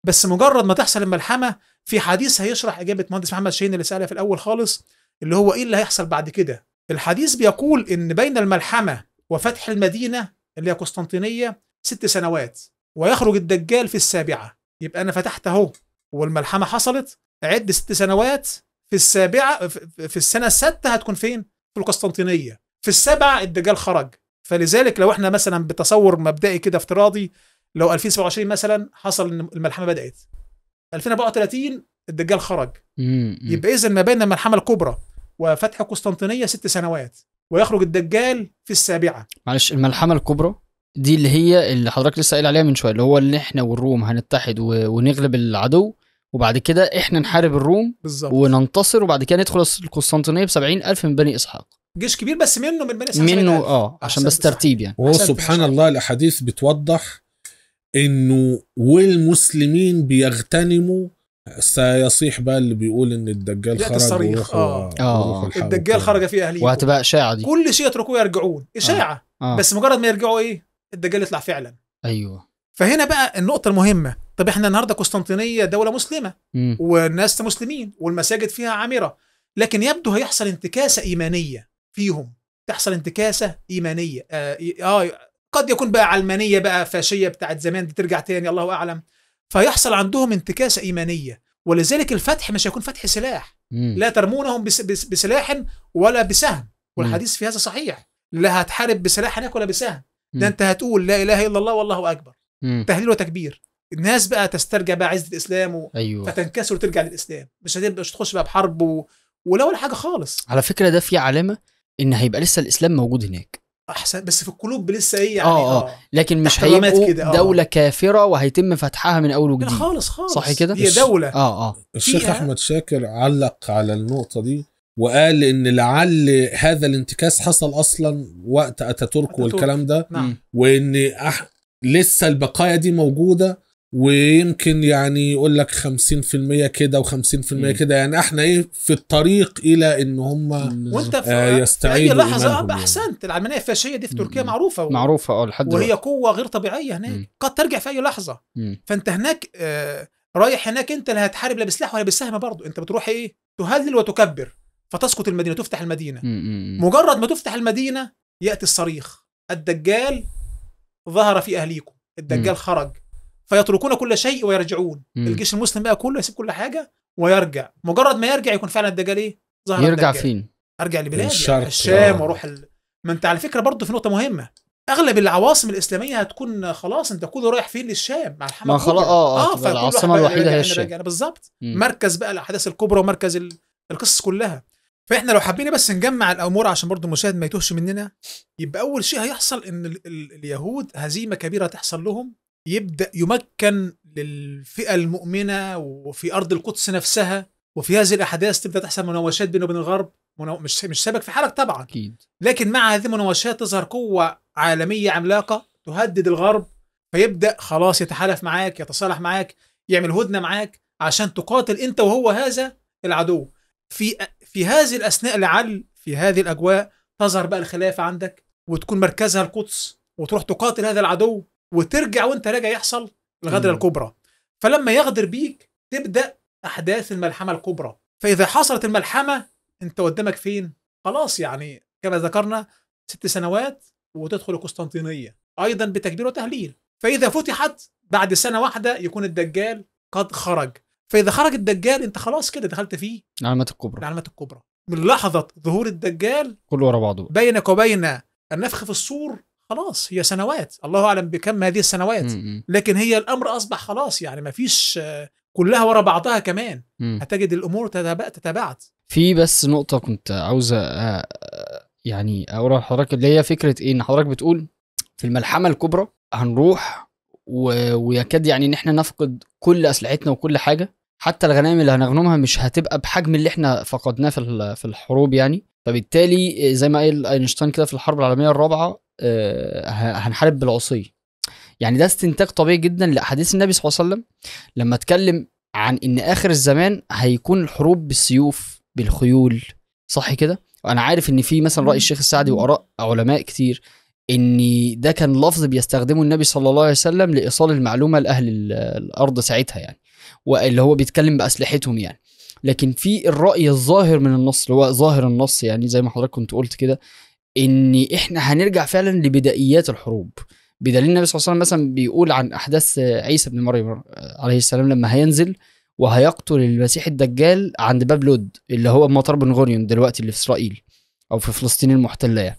بس مجرد ما تحصل الملحمه في حديث هيشرح اجابه مهندس محمد شاهين اللي سالها في الاول خالص اللي هو ايه اللي هيحصل بعد كده الحديث بيقول ان بين الملحمه وفتح المدينه اللي هي قسطنطينيه ست سنوات ويخرج الدجال في السابعه يبقى انا فتحت اهو والملحمه حصلت عد ست سنوات في السابعه في السنه السادسه هتكون فين؟ في القسطنطينيه في السابعه الدجال خرج فلذلك لو احنا مثلا بتصور مبدئي كده افتراضي لو 2027 مثلا حصل ان الملحمه بدات 2034 الدجال خرج يبقى اذا ما بين الملحمه الكبرى وفتح قسطنطينيه ست سنوات ويخرج الدجال في السابعه معلش الملحمه الكبرى دي اللي هي اللي حضرتك لسه قايل عليها من شويه اللي هو اللي احنا والروم هنتحد ونغلب العدو وبعد كده احنا نحارب الروم بالزبط. وننتصر وبعد كده ندخل القسطنطينيه ب 70000 من بني اسحاق جيش كبير بس منه من بني اسحاق منه اه عشان بس ترتيب يعني وهو سبحان الله الاحاديث بتوضح انه والمسلمين بيغتنموا سيصيح بقى اللي بيقول ان الدجال خرج الصريخ اه, آه. آه. الدجال خرج في اهليه وهتبقى اشاعه دي كل شيء يتركوه يرجعون اشاعه آه. آه. بس مجرد ما يرجعوا ايه الدجال يطلع فعلا ايوه فهنا بقى النقطه المهمه طب احنا النهارده قسطنطينيه دوله مسلمه م. والناس مسلمين والمساجد فيها عامره لكن يبدو هيحصل انتكاسه ايمانيه فيهم تحصل انتكاسه ايمانيه اه, آه قد يكون بقى علمانية بقى فاشية بتاعت زمان دي ترجع تاني الله أعلم فيحصل عندهم انتكاسة إيمانية ولذلك الفتح مش هيكون فتح سلاح مم. لا ترمونهم بس بس بسلاح ولا بسهم والحديث في هذا صحيح لا هتحارب بسلاح هناك ولا بسهم ده انت هتقول لا اله الا الله والله اكبر مم. تهليل وتكبير الناس بقى تسترجع بقى عزه الاسلام و... أيوة. فتنكسر وترجع للاسلام مش هتبقى مش تخش بقى بحرب و... ولا ولا حاجه خالص على فكره ده في علامه ان هيبقى لسه الاسلام موجود هناك احسن بس في القلوب لسه ايه يعني اه, آه. آه. لكن مش هيبقوا آه. دوله كافره وهيتم فتحها من اول وجديد خالص خالص صح كده هي دوله اه اه الشيخ احمد شاكر علق على النقطه دي وقال ان لعل هذا الانتكاس حصل اصلا وقت اتاتورك والكلام ده نعم. وان أح... لسه البقايا دي موجوده ويمكن يعني يقول لك 50% كده و50% كده يعني احنا ايه في الطريق الى ان هم وانت في آه يستعيدوا اي لحظه آه، يعني. احسنت العمليه الفاشيه دي في تركيا مم. معروفه و... معروفه اه لحد وهي دلوقتي. قوه غير طبيعيه هناك مم. قد ترجع في اي لحظه مم. فانت هناك آه رايح هناك انت لا هتحارب لا بسلاح ولا بالسهم برضه انت بتروح ايه تهلل وتكبر فتسقط المدينه تفتح المدينه مم. مجرد ما تفتح المدينه ياتي الصريخ الدجال ظهر في اهليكم الدجال مم. خرج فيتركون كل شيء ويرجعون مم. الجيش المسلم بقى كله يسيب كل حاجه ويرجع مجرد ما يرجع يكون فعلا الدجال ايه ظهر يرجع الدجال. فين ارجع لبلادي يعني الشام آه. واروح ال... ما انت على فكره برضه في نقطه مهمه اغلب العواصم الاسلاميه هتكون خلاص انت كله رايح فين للشام مع الحمد ما خلاص اه اه العاصمه الوحيده هي يعني الشام بالظبط مركز بقى الاحداث الكبرى ومركز ال... القصص كلها فاحنا لو حبينا بس نجمع الامور عشان برضه المشاهد ما يتوهش مننا يبقى اول شيء هيحصل ان ال... ال... اليهود هزيمه كبيره تحصل لهم يبدا يمكن للفئه المؤمنه وفي ارض القدس نفسها وفي هذه الاحداث تبدا تحصل مناوشات بينه وبين الغرب مش مش سابق في حالك طبعا اكيد لكن مع هذه المناوشات تظهر قوه عالميه عملاقه تهدد الغرب فيبدا خلاص يتحالف معاك يتصالح معاك يعمل هدنه معاك عشان تقاتل انت وهو هذا العدو في في هذه الاثناء لعل في هذه الاجواء تظهر بقى الخلافه عندك وتكون مركزها القدس وتروح تقاتل هذا العدو وترجع وانت راجع يحصل الغدره الكبرى فلما يغدر بيك تبدا احداث الملحمه الكبرى فاذا حصلت الملحمه انت قدامك فين خلاص يعني كما ذكرنا ست سنوات وتدخل القسطنطينيه ايضا بتكبير وتهليل فاذا فتحت بعد سنه واحده يكون الدجال قد خرج فاذا خرج الدجال انت خلاص كده دخلت فيه العلامات الكبرى العلامات الكبرى من لحظه ظهور الدجال كله ورا بعضه بينك وبين النفخ في الصور خلاص هي سنوات الله اعلم بكم هذه السنوات لكن هي الامر اصبح خلاص يعني ما فيش كلها ورا بعضها كمان هتجد الامور تتابعت في بس نقطه كنت عاوز آه، يعني اقولها لحضرتك اللي هي فكره ايه ان حضرتك بتقول في الملحمه الكبرى هنروح و... ويكاد يعني ان احنا نفقد كل اسلحتنا وكل حاجه حتى الغنائم اللي هنغنمها مش هتبقى بحجم اللي احنا فقدناه في في الحروب يعني فبالتالي آه، زي ما قال اينشتاين كده في الحرب العالميه الرابعه آه، هنحارب بالعصي يعني ده استنتاج طبيعي جدا لاحاديث النبي صلى الله عليه وسلم لما اتكلم عن ان اخر الزمان هيكون الحروب بالسيوف بالخيول صح كده انا عارف ان في مثلا راي الشيخ السعدي واراء علماء كتير ان ده كان لفظ بيستخدمه النبي صلى الله عليه وسلم لايصال المعلومه لاهل الارض ساعتها يعني واللي هو بيتكلم باسلحتهم يعني لكن في الراي الظاهر من النص اللي هو ظاهر النص يعني زي ما حضرتك كنت قلت كده ان احنا هنرجع فعلا لبدائيات الحروب بدليل النبي صلى الله عليه وسلم مثلا بيقول عن احداث عيسى بن مريم عليه السلام لما هينزل وهيقتل المسيح الدجال عند باب لود اللي هو مطار بن غوريون دلوقتي اللي في اسرائيل او في فلسطين المحتله يعني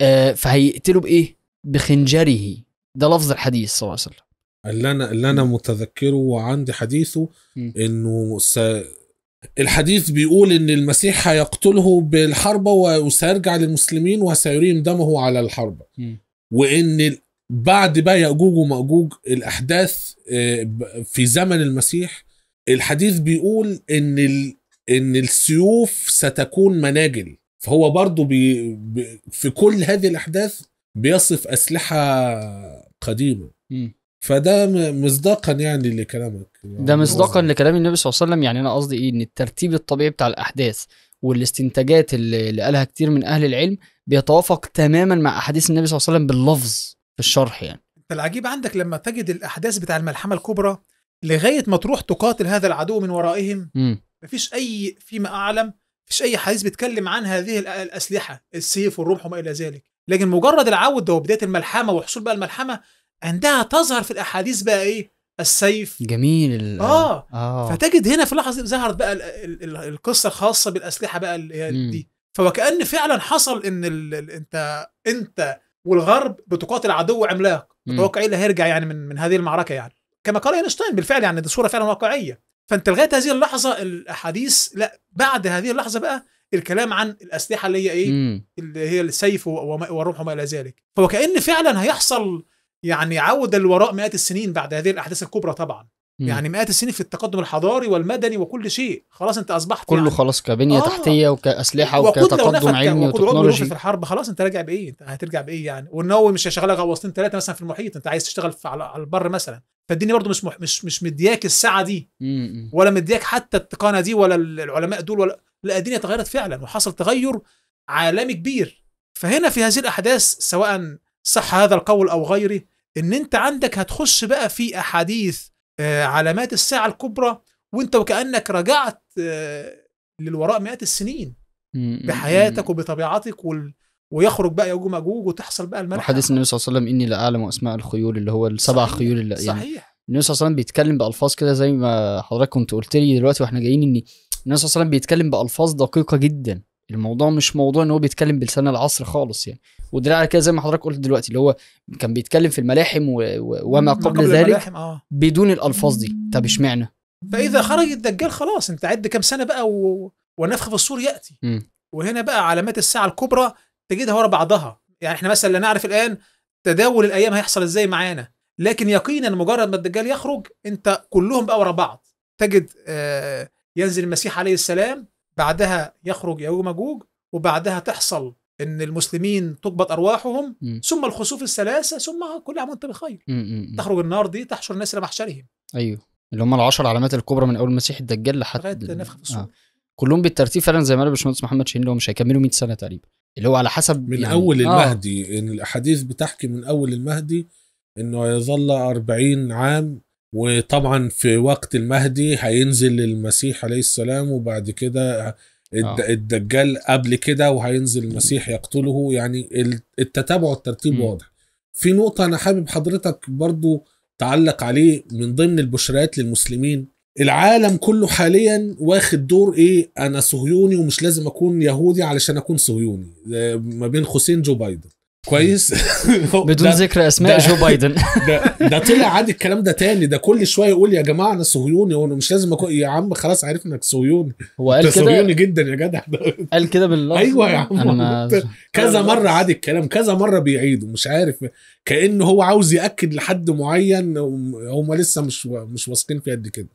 آه فهيقتله بايه؟ بخنجره ده لفظ الحديث صلى الله عليه وسلم اللي انا اللي انا متذكره وعندي حديثه انه الحديث بيقول ان المسيح هيقتله بالحربة وسيرجع للمسلمين وسيريم دمه على الحربة وان بعد بقى يأجوج ومأجوج الأحداث آه، في زمن المسيح الحديث بيقول ان ان السيوف ستكون مناجل فهو برضو بي... بي... في كل هذه الأحداث بيصف أسلحة قديمة م. فده مصداقا يعني لكلامك ده مصداقا لكلام النبي صلى الله عليه وسلم يعني انا قصدي ايه ان الترتيب الطبيعي بتاع الاحداث والاستنتاجات اللي قالها كتير من اهل العلم بيتوافق تماما مع احاديث النبي صلى الله عليه وسلم باللفظ في الشرح يعني العجيب عندك لما تجد الاحداث بتاع الملحمه الكبرى لغايه ما تروح تقاتل هذا العدو من ورائهم م. مفيش اي فيما اعلم مفيش اي حديث بيتكلم عن هذه الاسلحه السيف والرمح وما الى ذلك لكن مجرد العودة وبداية الملحمة وحصول بقى الملحمة عندها تظهر في الاحاديث بقى ايه السيف جميل آه. اه فتجد هنا في اللحظه ظهرت بقى الـ الـ القصه الخاصه بالاسلحه بقى اللي هي دي فوكأن فعلا حصل ان انت انت والغرب بتقاتل عدو عملاق متوقع ايه اللي هيرجع يعني من من هذه المعركه يعني كما قال اينشتاين بالفعل يعني دي صوره فعلا واقعيه فانت لغايه هذه اللحظه الاحاديث لا بعد هذه اللحظه بقى الكلام عن الاسلحه اللي هي ايه مم. اللي هي السيف والروح وما الى ذلك فوكأن فعلا هيحصل يعني عود الوراء مئات السنين بعد هذه الأحداث الكبرى طبعا مم. يعني مئات السنين في التقدم الحضاري والمدني وكل شيء خلاص انت اصبحت كله يعني. خلاص كبنيه آه. تحتيه وكاسلحه وكتقدم علمي وتكنولوجي في الحرب خلاص انت راجع بايه انت هترجع بايه يعني والنووي مش هيشغلك غواصتين ثلاثه مثلا في المحيط انت عايز تشتغل في على البر مثلا فالدنيا برضه مش مح... مش مش مدياك الساعه دي مم. ولا مدياك حتى التقانه دي ولا العلماء دول ولا لا الدنيا تغيرت فعلا وحصل تغير عالمي كبير فهنا في هذه الاحداث سواء صح هذا القول أو غيره إن أنت عندك هتخش بقى في أحاديث آه، علامات الساعة الكبرى وأنت وكأنك رجعت آه، للوراء مئات السنين بحياتك وبطبيعتك وال... ويخرج بقى يوج ماجوج وتحصل بقى المنحة وحديث النبي صلى الله عليه وسلم اني لاعلم اسماء الخيول اللي هو السبع صحيح. خيول اللي يعني صحيح النبي صلى الله عليه وسلم بيتكلم بالفاظ كده زي ما حضرتك كنت قلت لي دلوقتي واحنا جايين ان النبي صلى الله عليه وسلم بيتكلم بالفاظ دقيقه جدا الموضوع مش موضوع ان هو بيتكلم بلسان العصر خالص يعني ودليل على كده زي ما حضرتك قلت دلوقتي اللي هو كان بيتكلم في الملاحم و... و... وما قبل, قبل ذلك آه. بدون الالفاظ دي طب اشمعنى؟ فاذا خرج الدجال خلاص انت عد كام سنه بقى و... ونفخ في الصور ياتي م. وهنا بقى علامات الساعه الكبرى تجدها ورا بعضها يعني احنا مثلا لا نعرف الان تداول الايام هيحصل ازاي معانا لكن يقينا مجرد ما الدجال يخرج انت كلهم بقى ورا بعض تجد آه ينزل المسيح عليه السلام بعدها يخرج يوم مجوج وبعدها تحصل ان المسلمين تقبض ارواحهم م. ثم الخسوف الثلاثه ثم كل عام وانت بخير م. م. تخرج النار دي تحشر الناس الى محشرهم ايوه اللي هم العشر علامات الكبرى من اول المسيح الدجال لحد لغايه النفخه في الصور آه. كلهم بالترتيب فعلا زي ما قال الباشمهندس محمد شاهين اللي هو مش هيكملوا 100 سنه تقريبا اللي هو على حسب من يعني اول آه. المهدي آه. ان الاحاديث بتحكي من اول المهدي انه هيظل 40 عام وطبعا في وقت المهدي هينزل المسيح عليه السلام وبعد كده آه. الدجال قبل كده وهينزل المسيح يقتله يعني التتابع والترتيب واضح في نقطة أنا حابب حضرتك برضو تعلق عليه من ضمن البشريات للمسلمين العالم كله حاليا واخد دور ايه انا صهيوني ومش لازم اكون يهودي علشان اكون صهيوني آه، ما بين قوسين جو بايدن كويس بدون ذكر اسماء جو بايدن ده, ده طلع عاد الكلام ده تاني ده كل شويه يقول يا جماعه انا صهيوني وانا مش لازم أكون يا عم خلاص عرفنا انك صهيوني هو قال كده صهيوني جدا يا جدع قال كده بالله ايوه يا عم أنا ما... كذا مره عاد الكلام كذا مره بيعيده مش عارف كانه هو عاوز ياكد لحد معين هم لسه مش مش واثقين في قد كده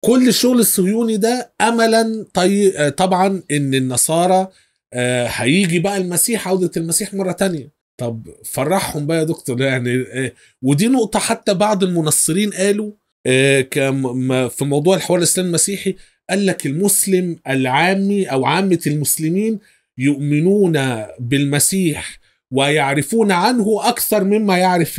كل الشغل الصهيوني ده املا طي... طبعا ان النصارى آه، هيجي بقى المسيح عوده المسيح مره تانية طب فرحهم بقى يا دكتور يعني آه، ودي نقطة حتى بعض المنصرين قالوا آه، في موضوع الحوار الإسلامي المسيحي قال لك المسلم العامي أو عامة المسلمين يؤمنون بالمسيح ويعرفون عنه أكثر مما يعرف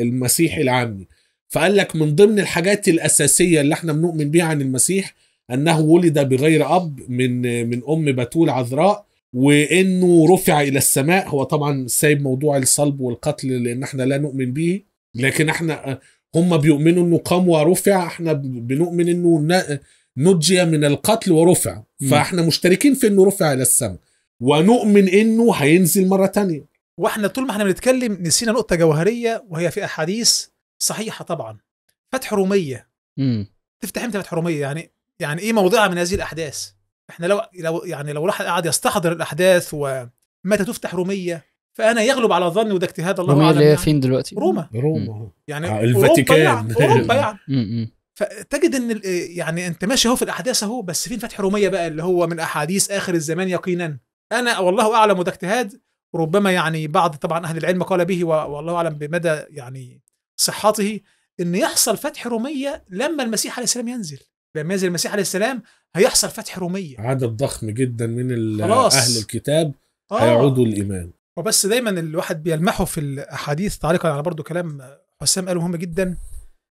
المسيح العامي فقال لك من ضمن الحاجات الأساسية اللي احنا بنؤمن بيها عن المسيح أنه ولد بغير أب من من أم بتول عذراء وانه رفع الى السماء هو طبعا سايب موضوع الصلب والقتل لان احنا لا نؤمن به لكن احنا هم بيؤمنوا انه قام ورفع احنا بنؤمن انه نجي من القتل ورفع فاحنا مشتركين في انه رفع الى السماء ونؤمن انه هينزل مره تانية واحنا طول ما احنا بنتكلم نسينا نقطه جوهريه وهي في احاديث صحيحه طبعا فتح روميه امم تفتح امتى فتح روميه يعني يعني ايه موضعها من هذه الاحداث احنا لو لو يعني لو الواحد قعد يستحضر الاحداث ومتى تفتح روميه فانا يغلب على ظني وده اجتهاد الله اعلم روميه هي يعني. فين دلوقتي؟ روما روما يعني آه، الفاتيكان اوروبا يعني, يعني. فتجد ان يعني انت ماشي اهو في الاحداث اهو بس فين فتح روميه بقى اللي هو من احاديث اخر الزمان يقينا انا والله اعلم وده اجتهاد ربما يعني بعض طبعا اهل العلم قال به والله اعلم بمدى يعني صحته ان يحصل فتح روميه لما المسيح عليه السلام ينزل ينزل المسيح عليه السلام هيحصل فتح روميه عدد ضخم جدا من خلاص. اهل الكتاب آه. هيعودوا الايمان وبس دايما الواحد بيلمحه في الاحاديث تعليقا على برضو كلام حسام قاله مهم جدا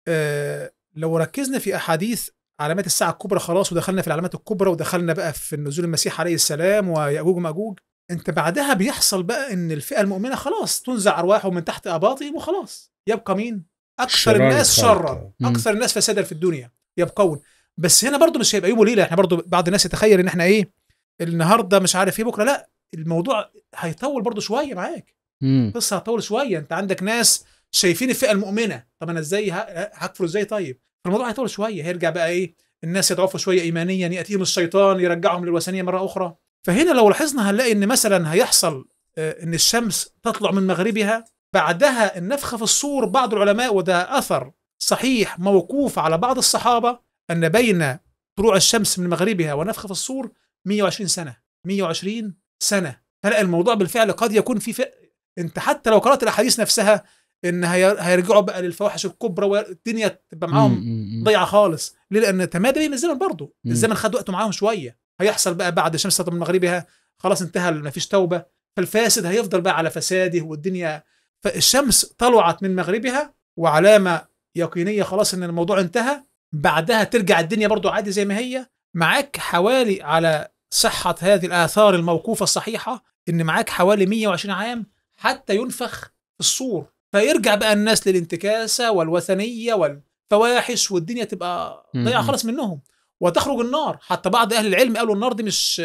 آه لو ركزنا في احاديث علامات الساعه الكبرى خلاص ودخلنا في العلامات الكبرى ودخلنا بقى في نزول المسيح عليه السلام وياجوج وماجوج انت بعدها بيحصل بقى ان الفئه المؤمنه خلاص تنزع ارواحهم من تحت اباطهم وخلاص يبقى مين اكثر الناس شرا اكثر الناس فسادا في الدنيا يبقون بس هنا برضو مش هيبقى يوم وليله احنا برضو بعض الناس يتخيل ان احنا ايه النهارده مش عارف ايه بكره لا الموضوع هيطول برضو شويه معاك القصه هتطول شويه انت عندك ناس شايفين الفئه المؤمنه طب انا ازاي هكفر ازاي طيب فالموضوع هيطول شويه هيرجع بقى ايه الناس يضعفوا شويه ايمانيا ياتيهم الشيطان يرجعهم للوثنيه مره اخرى فهنا لو لاحظنا هنلاقي ان مثلا هيحصل آه، ان الشمس تطلع من مغربها بعدها النفخه في الصور بعض العلماء وده اثر صحيح موقوف على بعض الصحابه أن بين طلوع الشمس من مغربها ونفخ في الصور 120 سنة 120 سنة فلا الموضوع بالفعل قد يكون في فئة أنت حتى لو قرأت الأحاديث نفسها ان هيرجعوا بقى للفواحش الكبرى والدنيا تبقى معاهم ضيعه خالص ليه لان تمادى من الزمن برضه الزمن خد وقته معاهم شويه هيحصل بقى بعد الشمس من مغربها خلاص انتهى ما فيش توبه فالفاسد هيفضل بقى على فساده والدنيا فالشمس طلعت من مغربها وعلامه يقينيه خلاص ان الموضوع انتهى بعدها ترجع الدنيا برضو عادي زي ما هي معاك حوالي على صحة هذه الآثار الموقوفة الصحيحة إن معاك حوالي 120 عام حتى ينفخ الصور فيرجع بقى الناس للانتكاسة والوثنية والفواحش والدنيا تبقى ضيعة خالص منهم وتخرج النار حتى بعض أهل العلم قالوا النار دي مش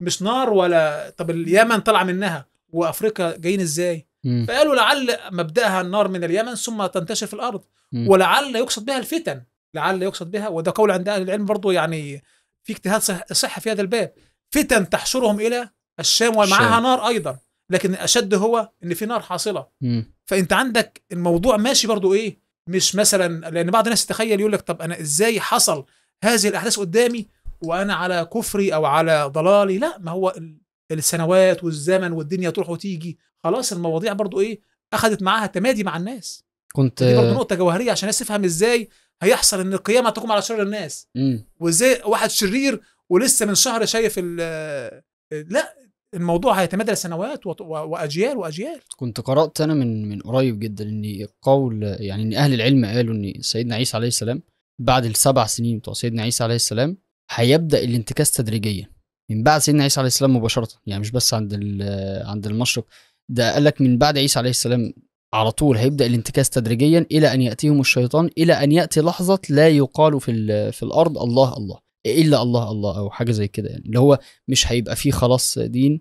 مش نار ولا طب اليمن طالعة منها وأفريقيا جايين إزاي فقالوا لعل مبدأها النار من اليمن ثم تنتشر في الأرض ولعل يقصد بها الفتن لعل يقصد بها وده قول عند اهل العلم برضه يعني في اجتهاد صحه في هذا الباب فتن تحشرهم الى الشام ومعها نار ايضا لكن الاشد هو ان في نار حاصله م. فانت عندك الموضوع ماشي برضه ايه مش مثلا لان بعض الناس تتخيل يقول لك طب انا ازاي حصل هذه الاحداث قدامي وانا على كفري او على ضلالي لا ما هو السنوات والزمن والدنيا تروح وتيجي خلاص المواضيع برضو ايه اخذت معاها تمادي مع الناس كنت دي برضو نقطه جوهريه عشان الناس تفهم ازاي هيحصل ان القيامه هتقوم على شر الناس وازاي واحد شرير ولسه من شهر شايف الـ لا الموضوع هيتمادى سنوات واجيال واجيال كنت قرات انا من من قريب جدا ان قول يعني ان اهل العلم قالوا ان سيدنا عيسى عليه السلام بعد السبع سنين بتوع سيدنا عيسى عليه السلام هيبدا الانتكاس تدريجيا من بعد سيدنا عيسى عليه السلام مباشره يعني مش بس عند عند المشرق ده قال لك من بعد عيسى عليه السلام على طول هيبدا الانتكاس تدريجيا الى ان ياتيهم الشيطان الى ان ياتي لحظه لا يقال في في الارض الله الله الا الله الله او حاجه زي كده يعني اللي هو مش هيبقى فيه خلاص دين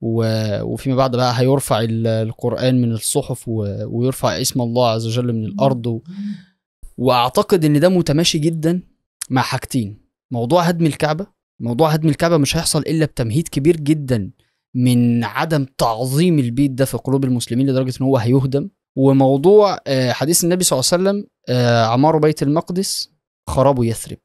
وفيما بعد بقى هيرفع القران من الصحف ويرفع اسم الله عز وجل من الارض و... واعتقد ان ده متماشي جدا مع حاجتين موضوع هدم الكعبه موضوع هدم الكعبه مش هيحصل الا بتمهيد كبير جدا من عدم تعظيم البيت ده في قلوب المسلمين لدرجه ان هو هيهدم وموضوع آه، حديث النبي صلى الله عليه وسلم آه، عماروا بيت المقدس خرابوا يثرب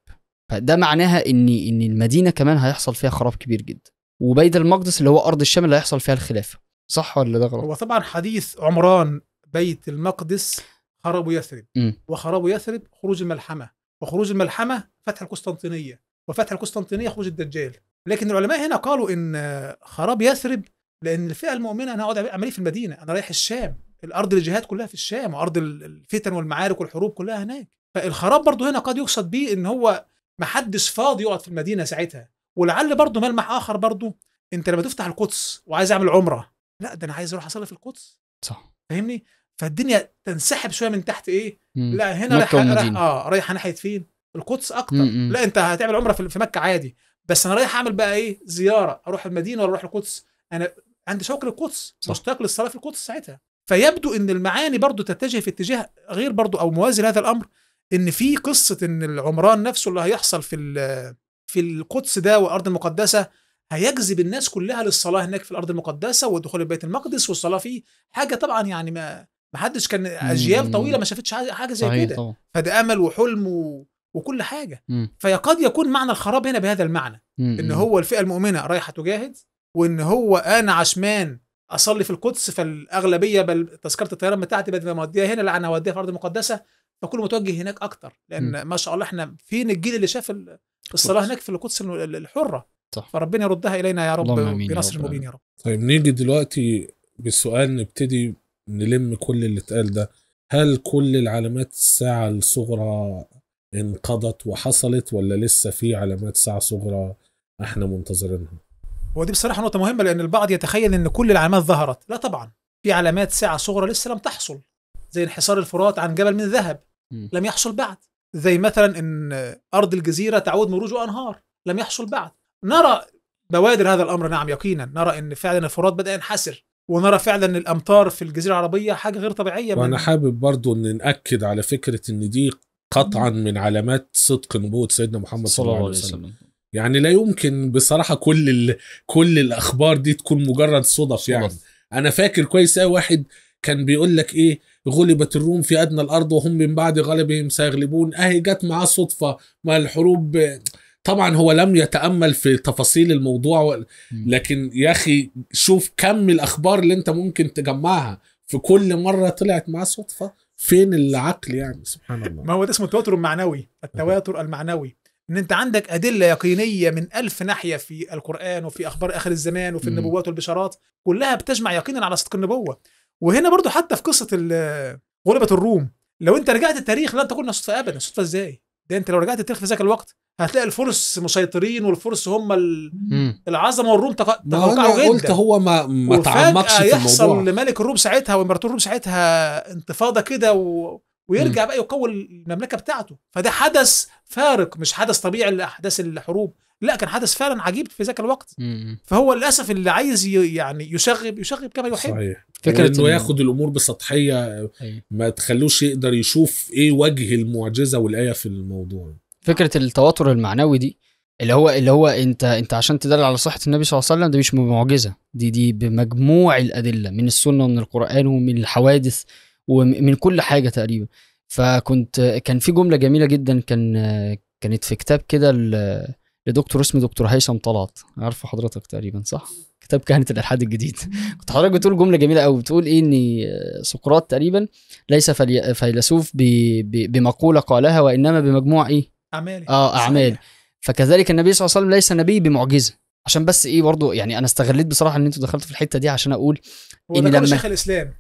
فده معناها ان ان المدينه كمان هيحصل فيها خراب كبير جدا وبيت المقدس اللي هو ارض الشام اللي هيحصل فيها الخلافه صح ولا ده غلط؟ هو طبعا حديث عمران بيت المقدس خراب يثرب وخراب يثرب خروج الملحمه وخروج الملحمه فتح القسطنطينيه وفتح القسطنطينيه خروج الدجال لكن العلماء هنا قالوا ان خراب يثرب لان الفئه المؤمنه انا هقعد اعمل ايه في المدينه انا رايح الشام الارض الجهاد كلها في الشام وارض الفتن والمعارك والحروب كلها هناك فالخراب برضه هنا قد يقصد به ان هو ما حدش فاضي يقعد في المدينه ساعتها ولعل برضه ملمح اخر برضه انت لما تفتح القدس وعايز اعمل عمره لا ده انا عايز اروح اصلي في القدس صح فاهمني فالدنيا تنسحب شويه من تحت ايه مم. لا هنا رايح اه رايح ناحيه فين القدس اكتر مم. لا انت هتعمل عمره في مكه عادي بس انا رايح اعمل بقى ايه زياره اروح المدينه ولا اروح القدس انا عندي شوق للقدس مشتاق للصلاه في القدس ساعتها فيبدو ان المعاني برضو تتجه في اتجاه غير برضو او موازي لهذا الامر ان في قصه ان العمران نفسه اللي هيحصل في في القدس ده والارض المقدسه هيجذب الناس كلها للصلاه هناك في الارض المقدسه ودخول البيت المقدس والصلاه فيه حاجه طبعا يعني ما ما حدش كان اجيال طويله ما شافتش حاجه زي كده فده امل وحلم و... وكل حاجه فقد يكون معنى الخراب هنا بهذا المعنى ان هو الفئه المؤمنه رايحه تجاهد وان هو انا عشمان اصلي في القدس فالاغلبيه بل تذكره الطيران بتاعتي بدل ما اوديها هنا لا انا اوديها في الارض المقدسه فكل متوجه هناك اكتر لان ما شاء الله احنا فين الجيل اللي شاف الصلاه هناك في القدس الحره صح. فربنا يردها الينا يا رب بنصر مبين يا رب طيب نيجي دلوقتي بالسؤال نبتدي نلم كل اللي اتقال ده هل كل العلامات الساعة الصغرى انقضت وحصلت ولا لسه في علامات ساعة صغرى احنا منتظرينها ودي بصراحة نقطة مهمة لأن البعض يتخيل أن كل العلامات ظهرت لا طبعا في علامات ساعة صغرى لسه لم تحصل زي انحسار الفرات عن جبل من ذهب لم يحصل بعد زي مثلا أن أرض الجزيرة تعود مروج وأنهار لم يحصل بعد نرى بوادر هذا الأمر نعم يقينا نرى أن فعلا الفرات بدأ ينحسر ونرى فعلا الامطار في الجزيره العربيه حاجه غير طبيعيه وانا حابب برضو ان ناكد على فكره ان دي قطعا من علامات صدق نبوة سيدنا محمد صلى الله عليه وسلم يعني لا يمكن بصراحة كل كل الأخبار دي تكون مجرد صدف, صدف. يعني أنا فاكر كويس أوي واحد كان بيقول لك إيه غلبت الروم في أدنى الأرض وهم من بعد غلبهم سيغلبون أهي جت معاه صدفة ما الحروب طبعا هو لم يتامل في تفاصيل الموضوع لكن يا اخي شوف كم الاخبار اللي انت ممكن تجمعها في كل مره طلعت معاه صدفه فين العقل يعني سبحان الله ما هو ده اسمه التواتر المعنوي التواتر المعنوي ان انت عندك ادله يقينيه من ألف ناحيه في القران وفي اخبار اخر الزمان وفي النبوات والبشارات كلها بتجمع يقينا على صدق النبوه وهنا برضو حتى في قصه غلبه الروم لو انت رجعت التاريخ لن تكون صدفه ابدا صدفه ازاي ده انت لو رجعت تاريخ في ذاك الوقت هتلاقي الفرس مسيطرين والفرس هم العظمه والروم توقعوا جدا قلت هو ما ما تعمقش في الموضوع يحصل لملك الروم ساعتها وامبراطور الروم ساعتها انتفاضه كده و... ويرجع مم. بقى يقوي المملكه بتاعته فده حدث فارق مش حدث طبيعي لاحداث الحروب لا كان حدث فعلا عجيب في ذاك الوقت مم. فهو للاسف اللي عايز يعني يشغب يشغب كما يحب صحيح فكره انه ياخد الامور بسطحيه إيه. ما تخلوش يقدر يشوف ايه وجه المعجزه والايه في الموضوع فكره التواتر المعنوي دي اللي هو اللي هو انت انت عشان تدل على صحه النبي صلى الله عليه وسلم ده مش معجزه دي دي بمجموع الادله من السنه ومن القران ومن الحوادث ومن كل حاجه تقريبا فكنت كان في جمله جميله جدا كان كانت في كتاب كده لدكتور اسمه دكتور هيثم طلعت عارفه حضرتك تقريبا صح كتاب كهنه الالحاد الجديد كنت حضرتك بتقول جمله جميله قوي بتقول ايه ان سقراط تقريبا ليس فيلسوف بمقوله قالها وانما بمجموع ايه اعمال اه اعمال فكذلك النبي صلى الله عليه وسلم ليس نبي بمعجزه عشان بس ايه برضه يعني انا استغليت بصراحه ان انتوا دخلتوا في الحته دي عشان اقول ان لما شيخ الاسلام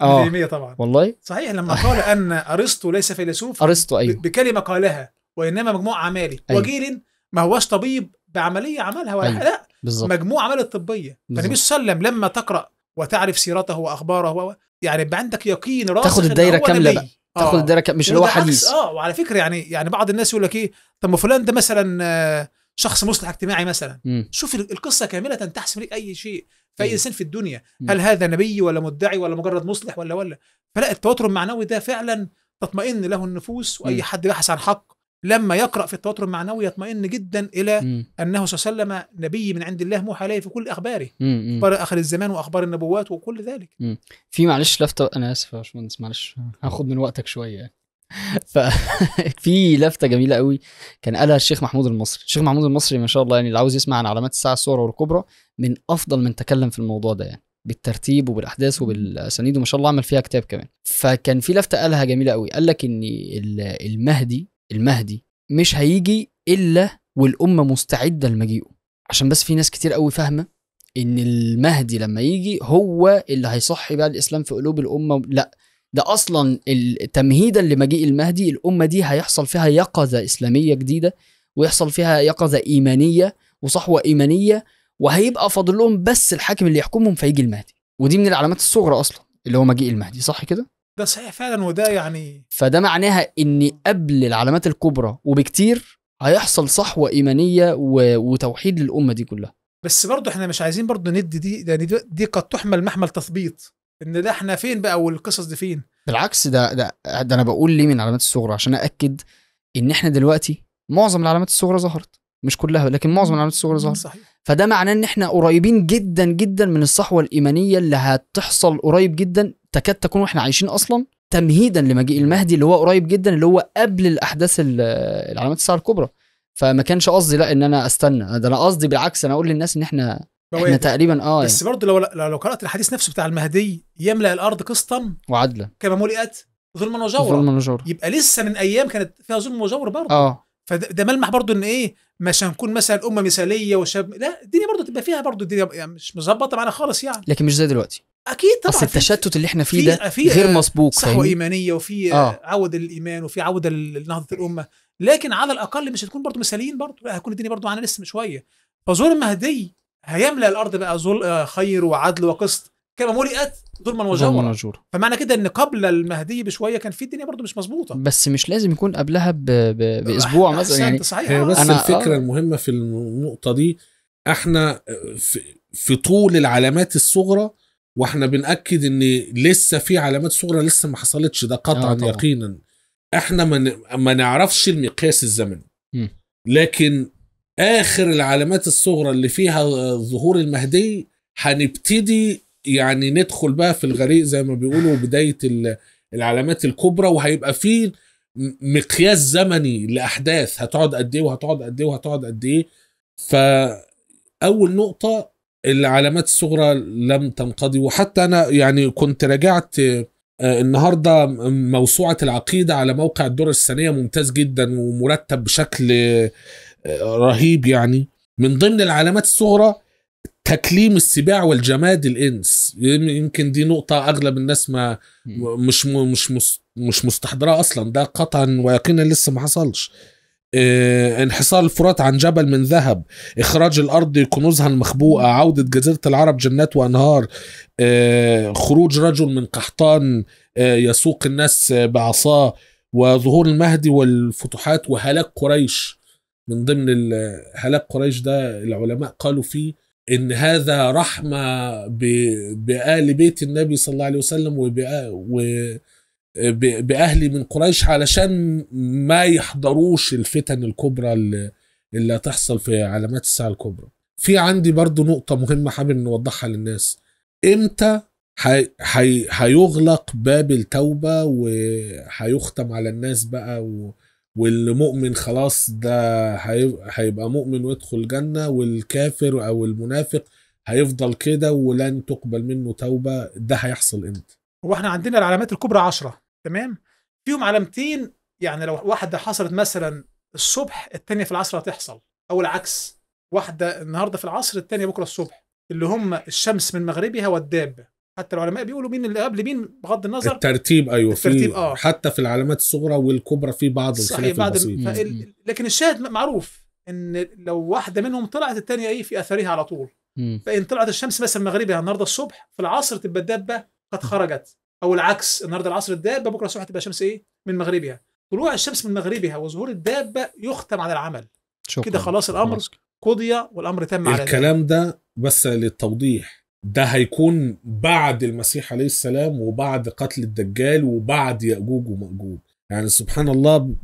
اه طبعا والله صحيح لما قال ان ارسطو ليس فيلسوف ارسطو ايوه بكلمه قالها وانما مجموع اعماله أيوه. وجيل ما هواش طبيب بعمليه عملها ولا أيوة. لا بالزبط. مجموعه عمل الطبيه فالنبي صلى الله عليه وسلم لما تقرا وتعرف سيرته واخباره و... يعني يبقى عندك يقين راسخ تاخد الدايره كامله بقى تاخد آه. الدايره كاملة مش اللي هو حديث اه وعلى فكره يعني يعني بعض الناس يقول لك ايه طب ما فلان ده مثلا آه، شخص مصلح اجتماعي مثلا م. شوف القصه كامله تحسم لك اي شيء في اي أيوة. انسان في الدنيا م. هل هذا نبي ولا مدعي ولا مجرد مصلح ولا ولا فلا التواتر المعنوي ده فعلا تطمئن له النفوس واي م. حد بحث عن حق لما يقرأ في التواتر المعنوي يطمئن جدا إلى م. أنه صلى الله عليه وسلم نبي من عند الله موحى عليه في كل أخباره أخبار آخر الزمان وأخبار النبوات وكل ذلك م. في معلش لفتة أنا آسف يا باشمهندس معلش هاخد من وقتك شوية في لفته جميله قوي كان قالها الشيخ محمود المصري الشيخ محمود المصري ما شاء الله يعني اللي عاوز يسمع عن علامات الساعه الصغرى والكبرى من افضل من تكلم في الموضوع ده يعني بالترتيب وبالاحداث وبالاسانيد وما شاء الله عمل فيها كتاب كمان فكان في لفته قالها جميله قوي قال لك ان المهدي المهدي مش هيجي الا والامه مستعده لمجيئه عشان بس في ناس كتير قوي فاهمه ان المهدي لما يجي هو اللي هيصحي بقى الاسلام في قلوب الامه لا ده اصلا تمهيدا لمجيء المهدي الامه دي هيحصل فيها يقظه اسلاميه جديده ويحصل فيها يقظه ايمانيه وصحوه ايمانيه وهيبقى فاضل لهم بس الحاكم اللي يحكمهم فيجي المهدي ودي من العلامات الصغرى اصلا اللي هو مجيء المهدي صح كده ده صحيح فعلا وده يعني فده معناها ان قبل العلامات الكبرى وبكتير هيحصل صحوه ايمانيه و... وتوحيد للامه دي كلها بس برضه احنا مش عايزين برضه ندي دي يعني دي قد تحمل محمل تثبيط ان ده احنا فين بقى والقصص دي فين بالعكس ده ده ده انا بقول ليه من العلامات الصغرى عشان ااكد ان احنا دلوقتي معظم العلامات الصغرى ظهرت مش كلها لكن معظم العلامات الصغرى ظهرت صحيح فده معناه ان احنا قريبين جدا جدا من الصحوه الايمانيه اللي هتحصل قريب جدا تكاد تكون واحنا عايشين اصلا تمهيدا لمجيء المهدي اللي هو قريب جدا اللي هو قبل الاحداث العلامات الساعه الكبرى فما كانش قصدي لا ان انا استنى ده انا قصدي بالعكس انا اقول للناس ان احنا احنا ده. تقريبا اه يعني. بس يعني. برضه لو لو قرات الحديث نفسه بتاع المهدي يملا الارض قسطا وعدلا كما ملئت ظلما وجورا ظلما وجورا يبقى لسه من ايام كانت فيها ظلم وجور برضه اه فده ملمح برضو ان ايه مش هنكون مثلا امه مثاليه وشاب لا الدنيا برضو تبقى فيها برضو الدنيا يعني مش مظبطه معانا خالص يعني لكن مش زي دلوقتي اكيد طبعا اصل التشتت اللي احنا فيه ده في غير مسبوق صحوه ايمانيه وفي آه. عوده للايمان وفي عوده لنهضه الامه لكن على الاقل مش هتكون برضو مثاليين برضو لا هتكون الدنيا برضو معانا لسه شويه فظلم مهدي هيملا الارض بقى ظل آه، خير وعدل وقسط كما مرئت ظلما وجورا وجور. فمعنى كده ان قبل المهدي بشويه كان في الدنيا برضو مش مظبوطه بس مش لازم يكون قبلها ب... ب... باسبوع مثلا يعني صحيح هي بس أنا آه. الفكره آه. المهمه في النقطه دي احنا في, في طول العلامات الصغرى واحنا بناكد ان لسه في علامات صغرى لسه ما حصلتش ده قطعا آه يقينا احنا ما, من... ما نعرفش المقياس الزمني لكن اخر العلامات الصغرى اللي فيها ظهور المهدي هنبتدي يعني ندخل بقى في الغريق زي ما بيقولوا بدايه العلامات الكبرى وهيبقى فيه مقياس زمني لاحداث هتقعد قد ايه وهتقعد قد ايه وهتقعد قد ايه فاول نقطه العلامات الصغرى لم تنقضي وحتى انا يعني كنت راجعت آه، النهارده موسوعه العقيده على موقع الدرر الثانيه ممتاز جدا ومرتب بشكل آه، رهيب يعني من ضمن العلامات الصغرى تكليم السباع والجماد الانس يمكن دي نقطه اغلب الناس ما مش مش مش مستحضره اصلا ده قطعا ويقينا لسه ما حصلش اه انحصار الفرات عن جبل من ذهب اخراج الارض كنوزها المخبوءه عوده جزيره العرب جنات وانهار آه، خروج رجل من قحطان آه، يسوق الناس بعصاه وظهور المهدي والفتوحات وهلاك قريش من ضمن هلاك قريش ده العلماء قالوا فيه ان هذا رحمه بال بيت النبي صلى الله عليه وسلم وباهل من قريش علشان ما يحضروش الفتن الكبرى اللي هتحصل في علامات الساعه الكبرى في عندي برضو نقطه مهمه حابب نوضحها للناس امتى هيغلق باب التوبه وهيختم على الناس بقى و... واللي مؤمن خلاص ده هيبقى مؤمن ويدخل الجنة والكافر أو المنافق هيفضل كده ولن تقبل منه توبة ده هيحصل امتى؟ هو احنا عندنا العلامات الكبرى عشرة تمام؟ فيهم علامتين يعني لو واحدة حصلت مثلا الصبح الثانية في العصر هتحصل أو العكس واحدة النهاردة في العصر الثانية بكرة الصبح اللي هم الشمس من مغربها والداب حتى العلماء بيقولوا مين اللي قبل مين بغض النظر الترتيب ايوه الترتيب في آه. حتى في العلامات الصغرى والكبرى في بعض الخلاف بعض لكن الشاهد معروف ان لو واحده منهم طلعت الثانيه ايه في اثرها على طول مم. فان طلعت الشمس مثلا مغربها النهارده الصبح في العصر تبقى الدابه قد خرجت او العكس النهارده العصر الدابه بكره الصبح تبقى الشمس ايه من مغربها طلوع الشمس من مغربها وظهور الدابه يختم على العمل كده خلاص الامر قضي والامر تم على الكلام ده بس للتوضيح ده هيكون بعد المسيح عليه السلام وبعد قتل الدجال وبعد يأجوج ومأجوج يعني سبحان الله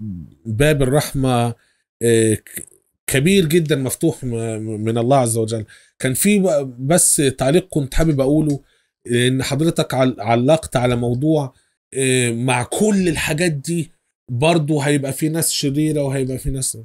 باب الرحمة آه، كبير جدا مفتوح من الله عز وجل كان في بس تعليق كنت حابب أقوله إن حضرتك علقت على موضوع آه، مع كل الحاجات دي برضو هيبقى في ناس شريرة وهيبقى في ناس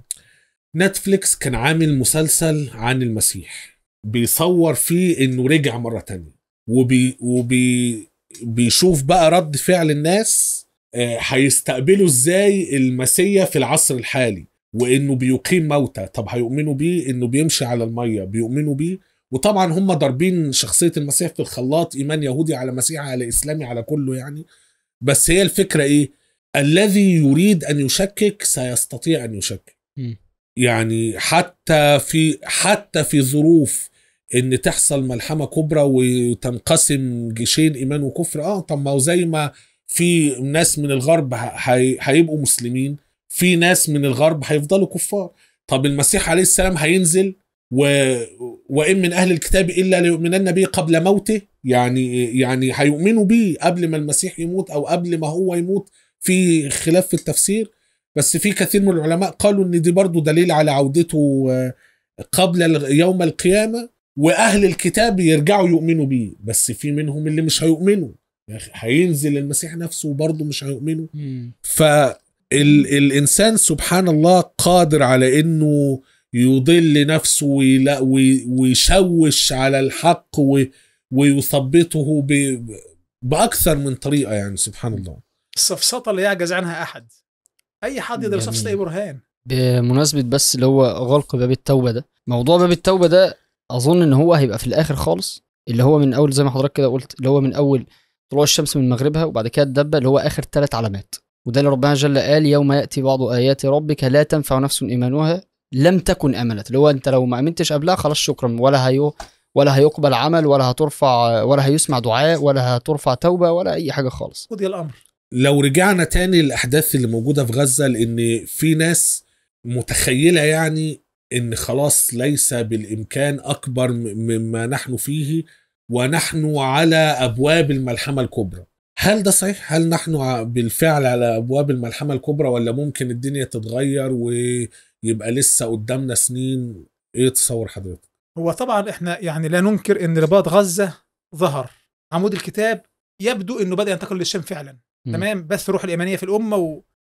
نتفليكس كان عامل مسلسل عن المسيح بيصور فيه انه رجع مره تانية وبي وبي بيشوف بقى رد فعل الناس آه، هيستقبلوا ازاي المسيا في العصر الحالي وانه بيقيم موتى طب هيؤمنوا بيه انه بيمشي على الميه بيؤمنوا بيه وطبعا هم ضاربين شخصيه المسيح في الخلاط ايمان يهودي على مسيحي على اسلامي على كله يعني بس هي الفكره ايه الذي يريد ان يشكك سيستطيع ان يشكك يعني حتى في حتى في ظروف ان تحصل ملحمه كبرى وتنقسم جيشين ايمان وكفر اه طب ما هو زي ما في ناس من الغرب هيبقوا مسلمين في ناس من الغرب هيفضلوا كفار طب المسيح عليه السلام هينزل و... وان من اهل الكتاب الا ليؤمنن به قبل موته يعني يعني هيؤمنوا به قبل ما المسيح يموت او قبل ما هو يموت في خلاف في التفسير بس في كثير من العلماء قالوا ان دي برضو دليل على عودته آه، قبل يوم القيامه واهل الكتاب يرجعوا يؤمنوا بيه بس في منهم اللي مش هيؤمنوا هينزل المسيح نفسه وبرضه مش هيؤمنوا فالانسان سبحان الله قادر على انه يضل نفسه ويشوش على الحق ويثبطه باكثر من طريقه يعني سبحان الله السفسطه اللي يعجز عنها احد اي حد يقدر يسفسط اي برهان بمناسبه بس اللي هو غلق باب التوبه ده موضوع باب التوبه ده اظن ان هو هيبقى في الاخر خالص اللي هو من اول زي ما حضرتك كده قلت اللي هو من اول طلوع الشمس من مغربها وبعد كده الدبه اللي هو اخر ثلاث علامات وده اللي ربنا جل قال يوم ياتي بعض ايات ربك لا تنفع نفس ايمانها لم تكن امنت اللي هو انت لو ما امنتش قبلها خلاص شكرا ولا هيو ولا هيقبل عمل ولا هترفع ولا هيسمع دعاء ولا هترفع توبه ولا اي حاجه خالص قضي الامر لو رجعنا تاني للاحداث اللي موجوده في غزه لان في ناس متخيله يعني ان خلاص ليس بالامكان اكبر مما نحن فيه ونحن على ابواب الملحمه الكبرى هل ده صحيح؟ هل نحن بالفعل على ابواب الملحمه الكبرى ولا ممكن الدنيا تتغير ويبقى لسه قدامنا سنين؟ ايه تصور حضرتك؟ هو طبعا احنا يعني لا ننكر ان رباط غزه ظهر عمود الكتاب يبدو انه بدا ينتقل للشام فعلا م. تمام بث روح الايمانيه في الامه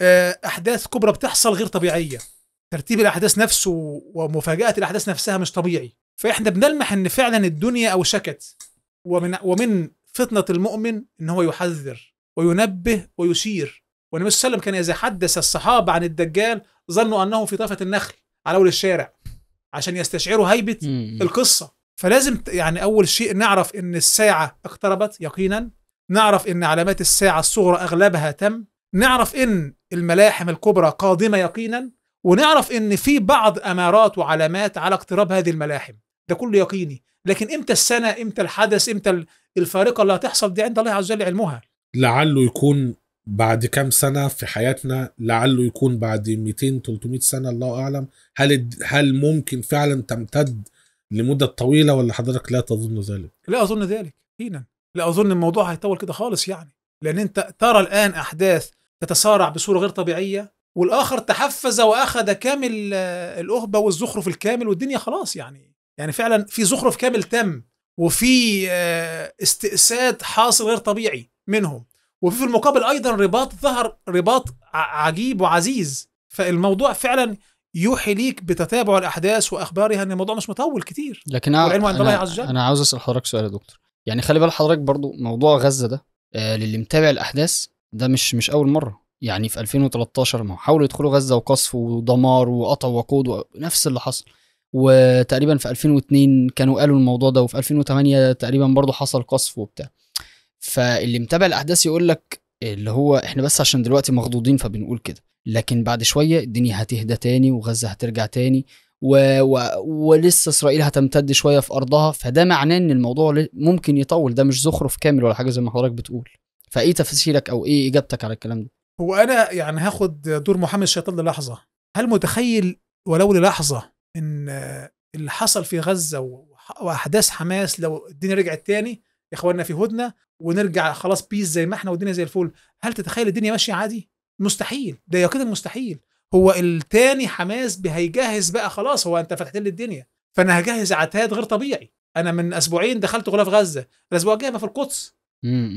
واحداث آه، كبرى بتحصل غير طبيعيه ترتيب الاحداث نفسه ومفاجاه الاحداث نفسها مش طبيعي فاحنا بنلمح ان فعلا الدنيا اوشكت ومن ومن فطنه المؤمن ان هو يحذر وينبه ويشير والنبي صلى الله عليه وسلم كان اذا حدث الصحابه عن الدجال ظنوا انه في طرفه النخل على اول الشارع عشان يستشعروا هيبه القصه فلازم يعني اول شيء نعرف ان الساعه اقتربت يقينا نعرف ان علامات الساعه الصغرى اغلبها تم نعرف ان الملاحم الكبرى قادمه يقينا ونعرف ان في بعض امارات وعلامات على اقتراب هذه الملاحم ده كله يقيني لكن امتى السنه امتى الحدث امتى الفارقه اللي هتحصل دي عند الله عز وجل علمها لعله يكون بعد كام سنه في حياتنا لعله يكون بعد 200 300 سنه الله اعلم هل هل ممكن فعلا تمتد لمده طويله ولا حضرتك لا تظن ذلك؟ لا اظن ذلك هنا لا اظن الموضوع هيطول كده خالص يعني لان انت ترى الان احداث تتسارع بصوره غير طبيعيه والاخر تحفز واخذ كامل آه، الاهبه والزخرف الكامل والدنيا خلاص يعني يعني فعلا في زخرف كامل تم وفي آه، استئساد حاصل غير طبيعي منهم وفي في المقابل ايضا رباط ظهر رباط عجيب وعزيز فالموضوع فعلا يوحي ليك بتتابع الاحداث واخبارها ان الموضوع مش مطول كتير لكن أنا, عند الله عز انا عاوز اسال حضرتك سؤال يا دكتور يعني خلي بال حضرتك برضو موضوع غزه ده آه، للي متابع الاحداث ده مش مش اول مره يعني في 2013 ما حاولوا يدخلوا غزه وقصف ودمار وقطع وقود نفس اللي حصل وتقريبا في 2002 كانوا قالوا الموضوع ده وفي 2008 تقريبا برضه حصل قصف وبتاع فاللي متابع الاحداث يقول لك اللي هو احنا بس عشان دلوقتي مخضوضين فبنقول كده لكن بعد شويه الدنيا هتهدى تاني وغزه هترجع تاني و... و... ولسه اسرائيل هتمتد شويه في ارضها فده معناه ان الموضوع ممكن يطول ده مش زخرف كامل ولا حاجه زي ما حضرتك بتقول فايه تفسيرك او ايه اجابتك على الكلام ده هو انا يعني هاخد دور محمد الشيطان للحظه هل متخيل ولو للحظه ان اللي حصل في غزه واحداث حماس لو الدنيا رجعت تاني يا اخواننا في هدنه ونرجع خلاص بيس زي ما احنا والدنيا زي الفل هل تتخيل الدنيا ماشيه عادي مستحيل ده يقين مستحيل هو التاني حماس هيجهز بقى خلاص هو انت فتحت لي الدنيا فانا هجهز عتاد غير طبيعي انا من اسبوعين دخلت غلاف غزه الاسبوع الجاي في القدس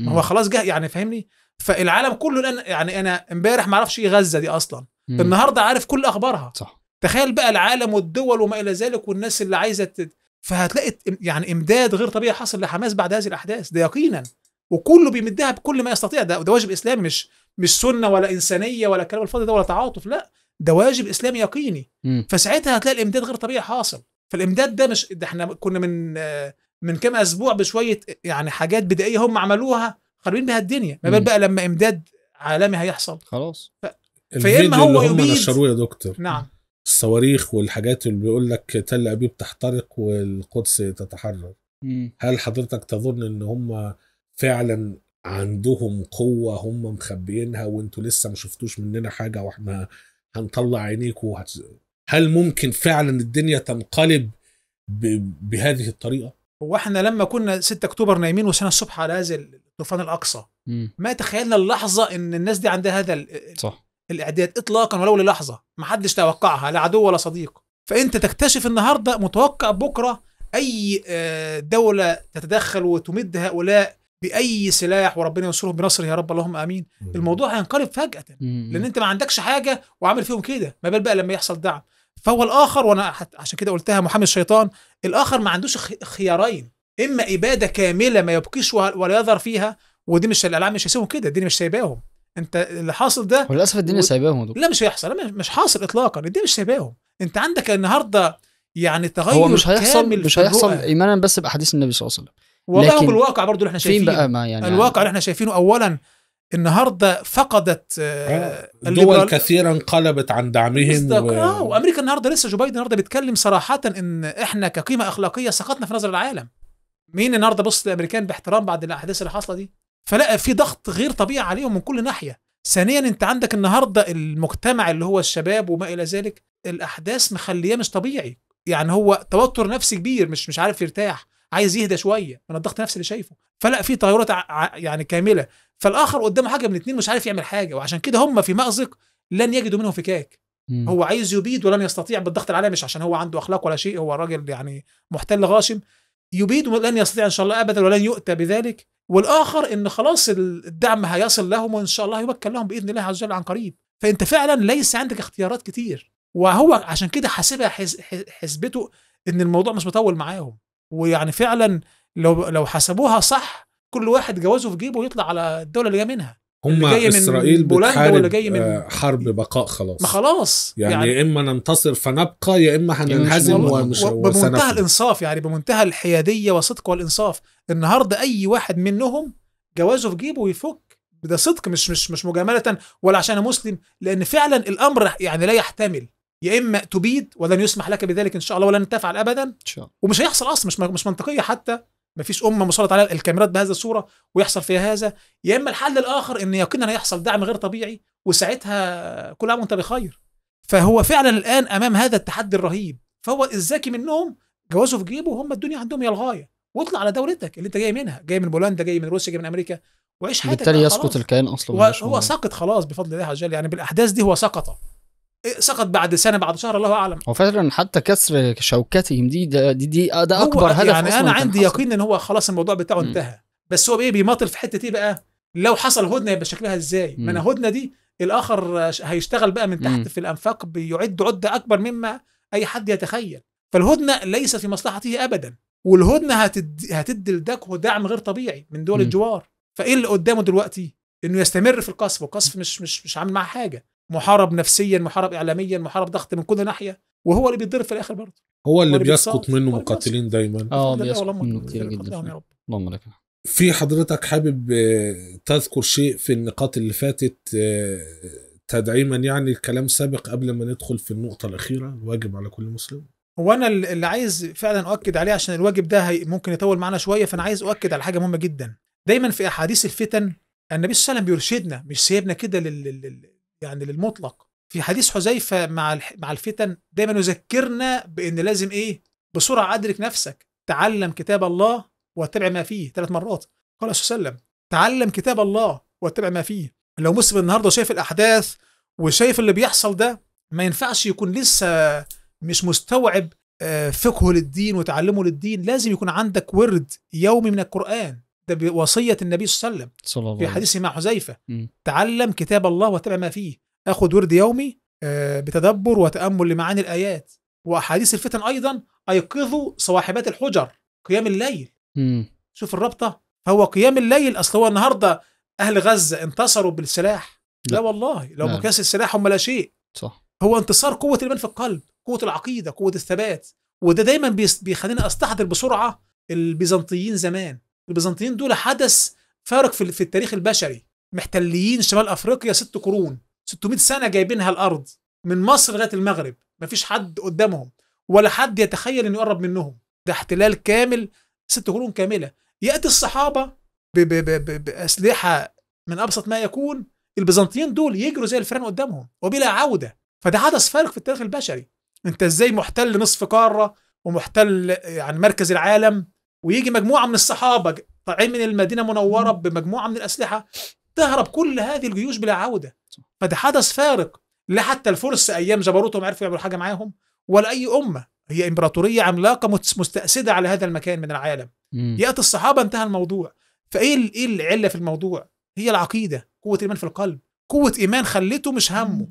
هو خلاص جه يعني فاهمني فالعالم كله الان يعني انا امبارح ما اعرفش ايه غزه دي اصلا مم. النهارده عارف كل اخبارها صح تخيل بقى العالم والدول وما الى ذلك والناس اللي عايزه تد... فهتلاقي يعني امداد غير طبيعي حصل لحماس بعد هذه الاحداث ده يقينا وكله بيمدها بكل ما يستطيع ده, ده واجب اسلامي مش مش سنه ولا انسانيه ولا الكلام الفاضي ده ولا تعاطف لا ده واجب اسلامي يقيني مم. فساعتها هتلاقي الامداد غير طبيعي حاصل فالامداد ده مش ده احنا كنا من من كام اسبوع بشويه يعني حاجات بدائيه هم عملوها قريبين إيه بها الدنيا ما بال بقى لما امداد عالمي هيحصل خلاص ف... فيا اما هو هم نشروه يا دكتور نعم الصواريخ والحاجات اللي بيقول لك تل ابيب تحترق والقدس تتحرر هل حضرتك تظن ان هم فعلا عندهم قوه هم مخبيينها وانتوا لسه ما شفتوش مننا حاجه واحنا هنطلع عينيك وهت... هل ممكن فعلا الدنيا تنقلب ب... بهذه الطريقه هو احنا لما كنا 6 اكتوبر نايمين وصحينا الصبح على هذا الطوفان الاقصى ما تخيلنا اللحظه ان الناس دي عندها هذا صح. الاعداد اطلاقا ولو للحظه ما حدش توقعها لا عدو ولا صديق فانت تكتشف النهارده متوقع بكره اي آه، دوله تتدخل وتمد هؤلاء باي سلاح وربنا ينصرهم بنصره يا رب اللهم امين الموضوع هينقلب فجاه لان انت ما عندكش حاجه وعامل فيهم كده ما بال بقى لما يحصل دعم فهو الاخر وانا عشان كده قلتها محامي الشيطان الاخر ما عندوش خيارين اما اباده كامله ما يبقيش ولا يظهر فيها ودي مش الالعاب مش هيسيبهم كده الدنيا مش سايباهم انت اللي حاصل ده وللاسف الدنيا و... سايباهم لا مش هيحصل مش حاصل اطلاقا الدنيا مش سايباهم انت عندك النهارده يعني تغير هو مش هيحصل مش هيحصل ايمانا بس باحاديث النبي صلى الله عليه وسلم والله هو الواقع برضه اللي احنا شايفينه بقى ما يعني الواقع يعني اللي احنا شايفينه اولا النهارده فقدت آه، آه، دول كثيره انقلبت عن دعمهم و... آه وامريكا النهارده لسه جو بايدن النهارده بيتكلم صراحه ان احنا كقيمه اخلاقيه سقطنا في نظر العالم مين النهارده بص للامريكان باحترام بعد الاحداث اللي حاصله دي فلا في ضغط غير طبيعي عليهم من كل ناحيه ثانيا انت عندك النهارده المجتمع اللي هو الشباب وما الى ذلك الاحداث مخليه مش طبيعي يعني هو توتر نفسي كبير مش مش عارف يرتاح عايز يهدى شويه من الضغط النفسي اللي شايفه فلا في تغيرات يعني كامله فالاخر قدامه حاجه من الاثنين مش عارف يعمل حاجه وعشان كده هم في مازق لن يجدوا منه فكاك مم. هو عايز يبيد ولن يستطيع بالضغط العالي مش عشان هو عنده اخلاق ولا شيء هو راجل يعني محتل غاشم يبيد ولن يستطيع ان شاء الله ابدا ولن يؤتى بذلك والاخر ان خلاص الدعم هيصل لهم وان شاء الله يوكل لهم باذن الله عز وجل عن قريب فانت فعلا ليس عندك اختيارات كتير وهو عشان كده حاسبها حسبته ان الموضوع مش مطول معاهم ويعني فعلا لو لو حسبوها صح كل واحد جوازه في جيبه يطلع على الدوله اللي جاي منها هم جاي من اسرائيل بولندا ولا جاي من آه، حرب بقاء خلاص ما خلاص يعني, يعني يا اما ننتصر فنبقى يا اما يعني هننهزم ومش بمنتهى الانصاف يعني بمنتهى الحياديه والصدق والانصاف النهارده اي واحد منهم جوازه في جيبه ويفك ده صدق مش مش مش مجامله ولا عشان مسلم لان فعلا الامر يعني لا يحتمل يا اما تبيد ولن يسمح لك بذلك ان شاء الله ولن تفعل ابدا ان شاء الله ومش هيحصل اصلا مش مش منطقيه حتى مفيش امه مسلط عليها الكاميرات بهذه الصوره ويحصل فيها هذا يا اما الحل الاخر ان يقينا هيحصل دعم غير طبيعي وساعتها كل عام وانت بخير فهو فعلا الان امام هذا التحدي الرهيب فهو الذكي منهم جوازه في جيبه وهم الدنيا عندهم يا الغايه واطلع على دولتك اللي انت جاي منها جاي من بولندا جاي من روسيا جاي من امريكا وعيش حياتك بالتالي يسقط الكيان اصلا هو, هو سقط خلاص بفضل الله عز وجل يعني بالاحداث دي هو سقط سقط بعد سنه بعد شهر الله اعلم هو فعلا حتى كسر شوكتهم دي ده دي, دي ده اكبر يعني هدف يعني انا عندي يقين ان هو خلاص الموضوع بتاعه انتهى بس هو ايه بيماطل في حته ايه بقى لو حصل هدنه يبقى شكلها ازاي ما انا هدنه دي الاخر هيشتغل بقى من تحت في الانفاق بيعد عده اكبر مما اي حد يتخيل فالهدنه ليست في مصلحته ابدا والهدنه هتدي هتدي لداكو دعم غير طبيعي من دول الجوار فايه اللي قدامه دلوقتي انه يستمر في القصف والقصف مش مش مش عامل معاه حاجه محارب نفسيا محارب اعلاميا محارب ضغط من كل ناحيه وهو اللي بيتضرب في الاخر برضه هو اللي, آه، بيسقط منه مقاتلين دايما اه بيسقط منه كتير جدا اللهم لك في حضرتك حابب آه، تذكر شيء في النقاط اللي فاتت آه، تدعيما يعني الكلام سابق قبل ما ندخل في النقطة الأخيرة الواجب على كل مسلم هو أنا اللي عايز فعلا أؤكد عليه عشان الواجب ده ممكن يطول معانا شوية فأنا عايز أؤكد على حاجة مهمة جدا دايما في أحاديث الفتن النبي صلى الله عليه وسلم بيرشدنا مش سايبنا كده لل... يعني للمطلق في حديث حذيفه مع مع الفتن دايما يذكرنا بان لازم ايه بسرعه ادرك نفسك تعلم كتاب الله واتبع ما فيه ثلاث مرات قال صلى الله عليه وسلم تعلم كتاب الله واتبع ما فيه لو مسلم النهارده شايف الاحداث وشايف اللي بيحصل ده ما ينفعش يكون لسه مش مستوعب آه، فقهه للدين وتعلمه للدين لازم يكون عندك ورد يومي من القرآن ده بوصيه النبي صلى الله عليه وسلم في حديثه مع حذيفه تعلم كتاب الله واتبع ما فيه اخذ ورد يومي آه، بتدبر وتامل لمعاني الايات واحاديث الفتن ايضا ايقظوا صواحبات الحجر قيام الليل مم. شوف الرابطه هو قيام الليل اصل هو النهارده اهل غزه انتصروا بالسلاح لا, لا والله لو مكاس السلاح هم لا شيء صح هو انتصار قوه الايمان في القلب قوه العقيده قوه الثبات وده دايما بيخليني استحضر بسرعه البيزنطيين زمان البيزنطيين دول حدث فارق في, في التاريخ البشري محتليين شمال افريقيا ست قرون 600 سنه جايبينها الارض من مصر لغايه المغرب مفيش حد قدامهم ولا حد يتخيل انه يقرب منهم ده احتلال كامل ست قرون كامله ياتي الصحابه بـ بـ بـ باسلحه من ابسط ما يكون البيزنطيين دول يجروا زي الفرن قدامهم وبلا عوده فده حدث فارق في التاريخ البشري انت ازاي محتل نصف قاره ومحتل يعني مركز العالم ويجي مجموعه من الصحابه طالعين من المدينه المنوره بمجموعه من الاسلحه تهرب كل هذه الجيوش بلا عوده فده حدث فارق لا حتى الفرس ايام جبروتهم عرفوا يعملوا حاجه معاهم ولا اي امه هي امبراطوريه عملاقه مستأسده على هذا المكان من العالم مم. ياتي الصحابه انتهى الموضوع فايه ايه العله في الموضوع هي العقيده قوه الايمان في القلب قوه ايمان خليته مش همه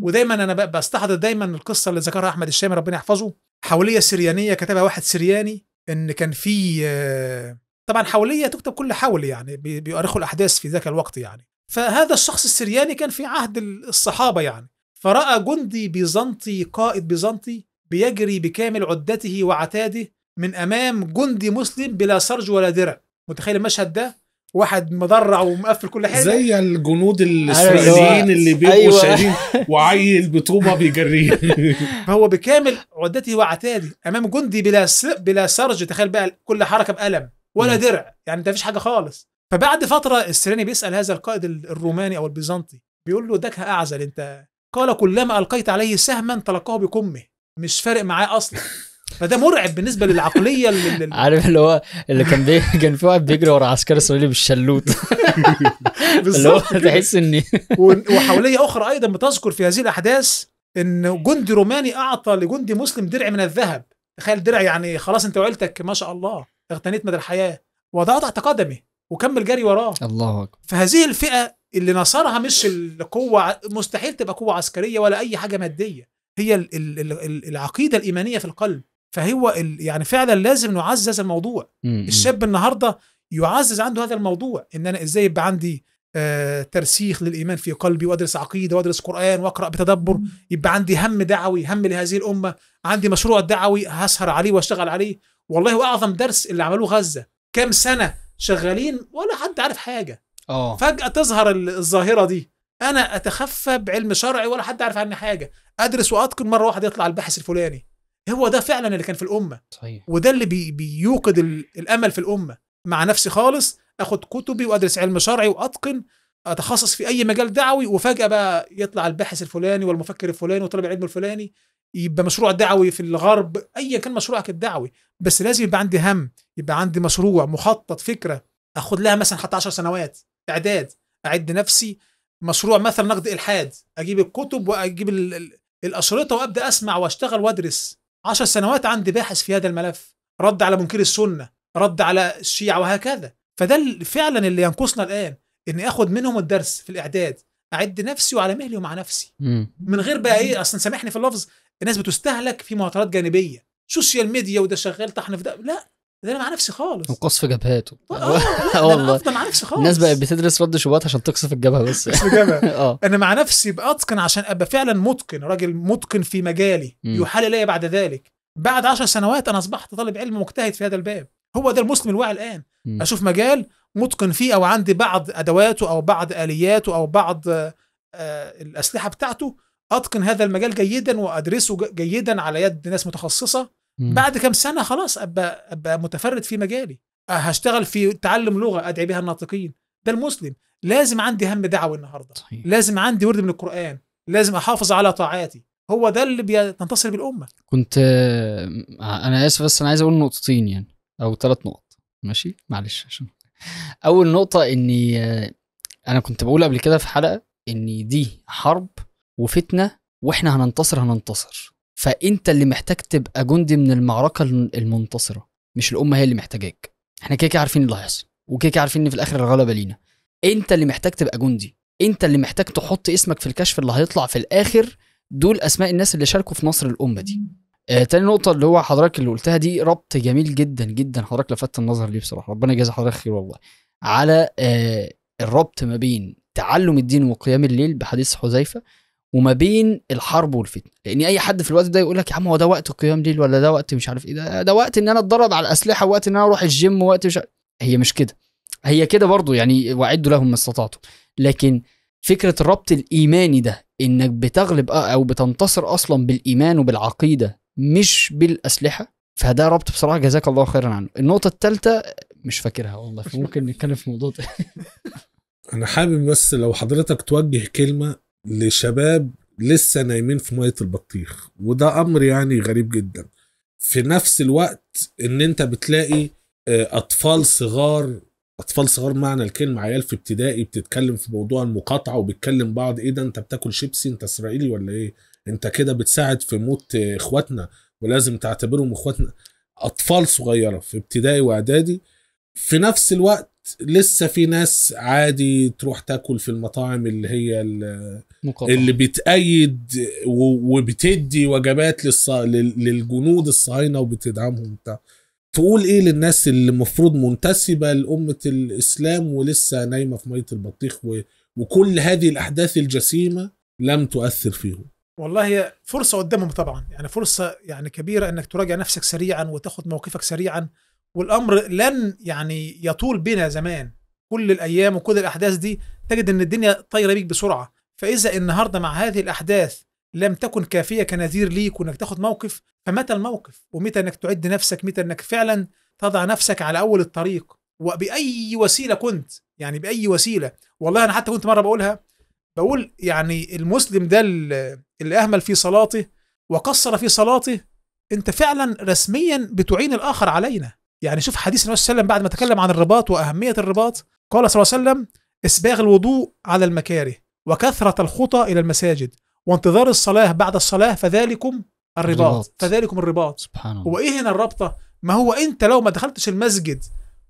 ودايما انا بستحضر دايما القصه اللي ذكرها احمد الشامي ربنا يحفظه حوليه سريانيه كتبها واحد سرياني ان كان في طبعا حوليه تكتب كل حول يعني بيؤرخوا الاحداث في ذاك الوقت يعني فهذا الشخص السرياني كان في عهد الصحابه يعني فراى جندي بيزنطي قائد بيزنطي بيجري بكامل عدته وعتاده من امام جندي مسلم بلا سرج ولا درع متخيل المشهد ده واحد مدرع ومقفل كل حاجه زي الجنود أيوة. الاسرائيليين اللي بيبقوا أيوة. شايلين وعيل بطوبه بيجريه فهو بكامل عدته وعتادي امام جندي بلا بلا سرج تخيل بقى كل حركه بقلم ولا درع يعني ما فيش حاجه خالص فبعد فتره السرياني بيسال هذا القائد الروماني او البيزنطي بيقول له دك اعزل انت قال كلما القيت عليه سهما تلقاه بكمه مش فارق معاه اصلا فده مرعب بالنسبه للعقليه اللي عارف اللي هو اللي كان بي... كان في واحد بيجري ورا عسكري اسرائيلي بالشلوت اللي هو تحس ان وحوليه اخرى ايضا بتذكر في هذه الاحداث ان جندي روماني اعطى لجندي مسلم درع من الذهب تخيل درع يعني خلاص انت وعيلتك ما شاء الله اغتنيت مدى الحياه وضعه تحت قدمي وكمل جري وراه الله اكبر فهذه الفئه اللي نصرها مش القوه مستحيل تبقى قوه عسكريه ولا اي حاجه ماديه هي العقيده الايمانيه في القلب فهو يعني فعلا لازم نعزز الموضوع الشاب النهارده يعزز عنده هذا الموضوع ان انا ازاي يبقى عندي آه ترسيخ للايمان في قلبي وادرس عقيده وادرس قران واقرا بتدبر يبقى عندي هم دعوي هم لهذه الامه عندي مشروع دعوي هسهر عليه واشتغل عليه والله اعظم درس اللي عملوه غزه كام سنه شغالين ولا حد عارف حاجه أوه. فجاه تظهر الظاهره دي انا اتخفى بعلم شرعي ولا حد عارف عني حاجه ادرس واتقن مره واحده يطلع الباحث الفلاني هو ده فعلا اللي كان في الامه صحيح وده اللي بي بيوقد الامل في الامه مع نفسي خالص اخد كتبي وادرس علم شرعي واتقن اتخصص في اي مجال دعوي وفجاه بقى يطلع الباحث الفلاني والمفكر الفلاني وطالب العلم الفلاني يبقى مشروع دعوي في الغرب ايا كان مشروعك الدعوي بس لازم يبقى عندي هم يبقى عندي مشروع مخطط فكره اخد لها مثلا حتى 10 سنوات اعداد اعد نفسي مشروع مثلا نقد الحاد اجيب الكتب واجيب الاشرطه وابدا اسمع واشتغل وادرس عشر سنوات عندي باحث في هذا الملف رد على منكر السنه رد على الشيعه وهكذا فده فعلا اللي ينقصنا الان اني أخذ منهم الدرس في الاعداد اعد نفسي وعلى مهلي ومع نفسي مم. من غير بقى ايه اصلا سامحني في اللفظ الناس بتستهلك في معطيات جانبيه سوشيال ميديا وده شغال طحن في ده لا ده انا مع نفسي خالص وقصف جبهاته اه والله انا مع نفسي خالص الناس بقت بتدرس رد شبهات عشان تقصف الجبهه بس يعني. اه انا مع نفسي باتقن عشان ابقى فعلا متقن راجل متقن في مجالي يحال الي بعد ذلك بعد عشر سنوات انا اصبحت طالب علم مجتهد في هذا الباب هو ده المسلم الواعي الان م. اشوف مجال متقن فيه او عندي بعض ادواته او بعض الياته او بعض آه الاسلحه بتاعته اتقن هذا المجال جيدا وادرسه جيدا على يد ناس متخصصه مم. بعد كم سنه خلاص ابقى ابقى متفرد في مجالي آه، هشتغل في تعلم لغه ادعي بها الناطقين ده المسلم لازم عندي هم دعوه النهارده صحيح. لازم عندي ورد من القران لازم احافظ على طاعاتي هو ده اللي بينتصر بالامه كنت آه، انا اسف بس انا عايز اقول نقطتين يعني او ثلاث نقط ماشي معلش عشان اول نقطه اني آه، انا كنت بقول قبل كده في حلقه ان دي حرب وفتنه واحنا هننتصر هننتصر فانت اللي محتاج تبقى جندي من المعركه المنتصره مش الامه هي اللي محتاجاك احنا كده كده عارفين اللي هيحصل وكده كده عارفين ان في الاخر الغلبه لينا انت اللي محتاج تبقى جندي انت اللي محتاج تحط اسمك في الكشف اللي هيطلع في الاخر دول اسماء الناس اللي شاركوا في نصر الامه دي آه تاني نقطه اللي هو حضرتك اللي قلتها دي ربط جميل جدا جدا حضرتك لفت النظر ليه بصراحه ربنا يجازي حضرتك خير والله على آه الربط ما بين تعلم الدين وقيام الليل بحديث حذيفه وما بين الحرب والفتنه لان اي حد في الوقت ده يقول لك يا عم هو ده وقت قيام ليل ولا ده وقت مش عارف ايه ده ده وقت ان انا اتدرب على الاسلحه وقت ان انا اروح الجيم وقت مش عارف. هي مش كده هي كده برضو يعني واعدوا لهم ما استطعتم لكن فكره الربط الايماني ده انك بتغلب او بتنتصر اصلا بالايمان وبالعقيده مش بالاسلحه فده ربط بصراحه جزاك الله خيرا عنه النقطه الثالثه مش فاكرها والله ممكن نتكلم في موضوع انا حابب بس لو حضرتك توجه كلمه لشباب لسه نايمين في ميه البطيخ وده امر يعني غريب جدا في نفس الوقت ان انت بتلاقي آه، اطفال صغار اطفال صغار معنى الكلمه عيال في ابتدائي بتتكلم في موضوع المقاطعه وبتكلم بعض ايه ده انت بتاكل شيبسي انت اسرائيلي ولا ايه انت كده بتساعد في موت اخواتنا ولازم تعتبرهم اخواتنا اطفال صغيره في ابتدائي واعدادي في نفس الوقت لسه في ناس عادي تروح تاكل في المطاعم اللي هي اللي مقاطع. اللي بتأيد وبتدي وجبات للص... للجنود الصهاينة وبتدعمهم بتاع تقول ايه للناس اللي المفروض منتسبة لأمة الإسلام ولسه نايمة في مية البطيخ و... وكل هذه الأحداث الجسيمة لم تؤثر فيهم والله فرصة قدامهم طبعا يعني فرصة يعني كبيرة انك تراجع نفسك سريعا وتاخد موقفك سريعا والامر لن يعني يطول بنا زمان كل الايام وكل الاحداث دي تجد ان الدنيا طايره بيك بسرعه فإذا النهاردة مع هذه الأحداث لم تكن كافية كنذير ليك وإنك تاخد موقف فمتى الموقف ومتى إنك تعد نفسك متى إنك فعلا تضع نفسك على أول الطريق وبأي وسيلة كنت يعني بأي وسيلة والله أنا حتى كنت مرة بقولها بقول يعني المسلم ده اللي أهمل في صلاته وقصر في صلاته أنت فعلا رسميا بتعين الآخر علينا يعني شوف حديث النبي صلى الله عليه وسلم بعد ما تكلم عن الرباط وأهمية الرباط قال صلى الله عليه وسلم اسباغ الوضوء على المكاره وكثرة الخطى إلى المساجد وانتظار الصلاة بعد الصلاة فذلكم الرباط, الرباط. فذلكم الرباط سبحان الله هو إيه هنا الرابطة؟ ما هو أنت لو ما دخلتش المسجد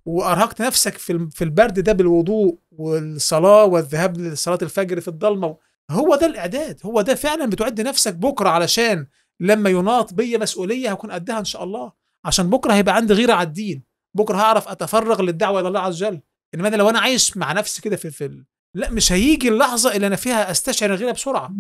وأرهقت نفسك في في البرد ده بالوضوء والصلاة والذهاب لصلاة الفجر في الضلمة هو ده الإعداد هو ده فعلا بتعد نفسك بكرة علشان لما يناط بي مسؤولية هكون قدها إن شاء الله عشان بكرة هيبقى عندي غيرة على الدين بكرة هعرف أتفرغ للدعوة إلى الله عز وجل إنما أنا لو أنا عايش مع نفسي كده في, في لا مش هيجي اللحظه اللي انا فيها استشعر الغيره بسرعه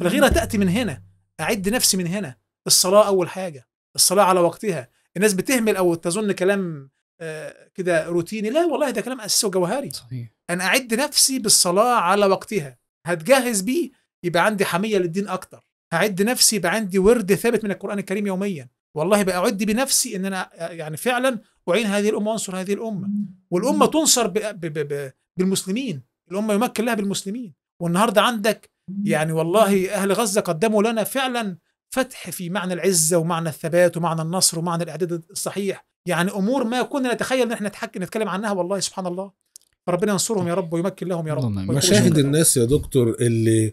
الغيره تاتي من هنا اعد نفسي من هنا الصلاه اول حاجه الصلاه على وقتها الناس بتهمل او تظن كلام آه، كده روتيني لا والله ده كلام اساسي وجوهري صحيح انا اعد نفسي بالصلاه على وقتها هتجهز بيه يبقى عندي حميه للدين اكتر هعد نفسي يبقى عندي ورد ثابت من القران الكريم يوميا والله بقى أعد بنفسي ان انا آه، يعني فعلا اعين هذه الامه وانصر هذه الامه والامه تنصر ب ب ب بالمسلمين الامه يمكن لها بالمسلمين والنهارده عندك يعني والله اهل غزه قدموا لنا فعلا فتح في معنى العزه ومعنى الثبات ومعنى النصر ومعنى الاعداد الصحيح يعني امور ما كنا نتخيل ان احنا نتحكي نتكلم عنها والله سبحان الله ربنا ينصرهم يا رب ويمكن لهم يا رب مشاهد الناس يا دكتور اللي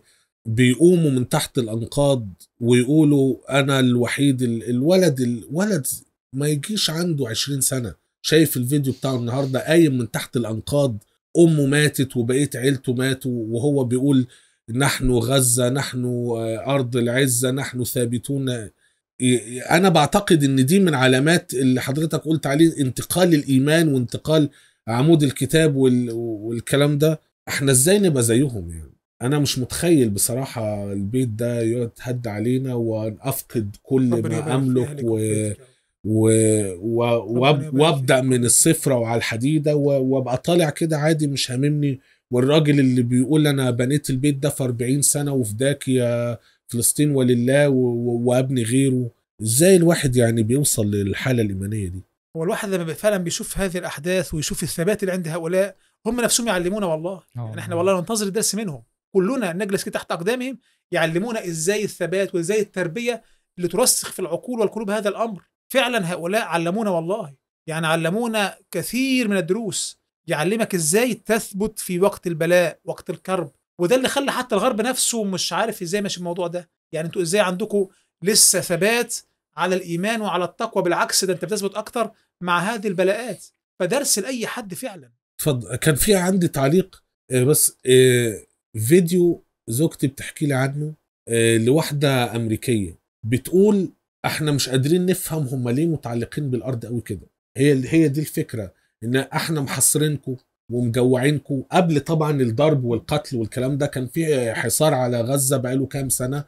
بيقوموا من تحت الانقاض ويقولوا انا الوحيد الولد الولد ما يجيش عنده 20 سنه شايف الفيديو بتاعه النهارده قايم من تحت الانقاض امه ماتت وبقيه عيلته ماتوا وهو بيقول نحن غزه نحن آه، ارض العزه نحن ثابتون انا بعتقد ان دي من علامات اللي حضرتك قلت عليه انتقال الايمان وانتقال عمود الكتاب وال... والكلام ده احنا ازاي نبقى زيهم يعني انا مش متخيل بصراحه البيت ده يتهد علينا وافقد كل ما املك و... و... وأب... وابدا من الصفرة وعلى الحديده و... وابقى طالع كده عادي مش هاممني والراجل اللي بيقول انا بنيت البيت ده في 40 سنه وفداك يا فلسطين ولله و... وابني غيره ازاي الواحد يعني بيوصل للحاله الايمانيه دي هو الواحد لما فعلا بيشوف هذه الاحداث ويشوف الثبات اللي عند هؤلاء هم نفسهم يعلمونا والله أوه. يعني احنا آه. والله ننتظر الدرس منهم كلنا نجلس كده تحت اقدامهم يعلمونا ازاي الثبات وازاي التربيه اللي ترسخ في العقول والقلوب هذا الامر فعلا هؤلاء علمونا والله يعني علمونا كثير من الدروس يعلمك ازاي تثبت في وقت البلاء وقت الكرب وده اللي خلى حتى الغرب نفسه مش عارف ازاي ماشي الموضوع ده يعني انتوا ازاي عندكم لسه ثبات على الايمان وعلى التقوى بالعكس ده انت بتثبت اكتر مع هذه البلاءات فدرس لاي حد فعلا اتفضل كان في عندي تعليق آه، بس آه، فيديو زوجتي بتحكي لي عنه آه، لواحده امريكيه بتقول احنا مش قادرين نفهم هم ليه متعلقين بالارض قوي كده هي هي دي الفكره ان احنا محصرينكم ومجوعينكم قبل طبعا الضرب والقتل والكلام ده كان في حصار على غزه بقاله كام سنه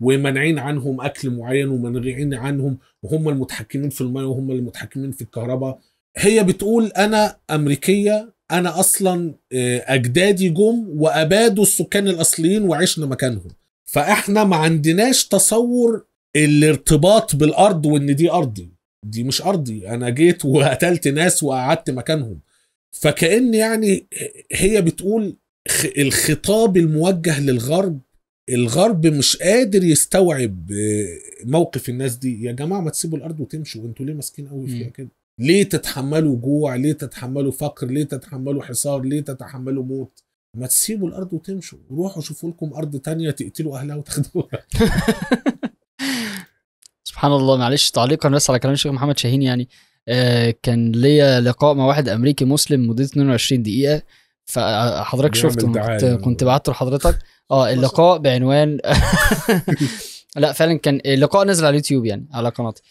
ومنعين عنهم اكل معين ومنعين عنهم وهم المتحكمين في المياه وهم المتحكمين في الكهرباء هي بتقول انا امريكيه انا اصلا آه، اجدادي جم وابادوا السكان الاصليين وعشنا مكانهم فاحنا ما عندناش تصور الارتباط بالارض وان دي ارضي دي مش ارضي انا جيت وقتلت ناس وقعدت مكانهم فكأن يعني هي بتقول الخطاب الموجه للغرب الغرب مش قادر يستوعب آه، موقف الناس دي يا جماعه ما تسيبوا الارض وتمشوا انتوا ليه ماسكين قوي فيها كده ليه تتحملوا جوع ليه تتحملوا فقر ليه تتحملوا حصار ليه تتحملوا موت ما تسيبوا الارض وتمشوا روحوا شوفوا لكم ارض تانية تقتلوا اهلها وتاخدوها سبحان الله معلش تعليقا بس على كلام الشيخ محمد شاهين يعني آه كان ليا لقاء مع واحد امريكي مسلم مدته 22 دقيقه فحضرتك شفته كنت, كنت بعته لحضرتك اه اللقاء بعنوان لا فعلا كان اللقاء نزل على اليوتيوب يعني على قناتي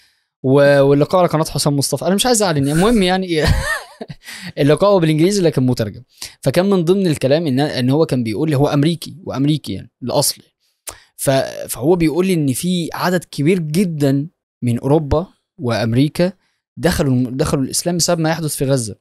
واللقاء على قناه حسام مصطفى انا مش عايز اعلن يعني، المهم يعني اللقاء هو بالانجليزي لكن مترجم فكان من ضمن الكلام ان ان هو كان بيقول لي هو امريكي وامريكي يعني الاصل يعني. فهو بيقول لي ان في عدد كبير جدا من اوروبا وامريكا دخلوا دخلوا الاسلام بسبب ما يحدث في غزه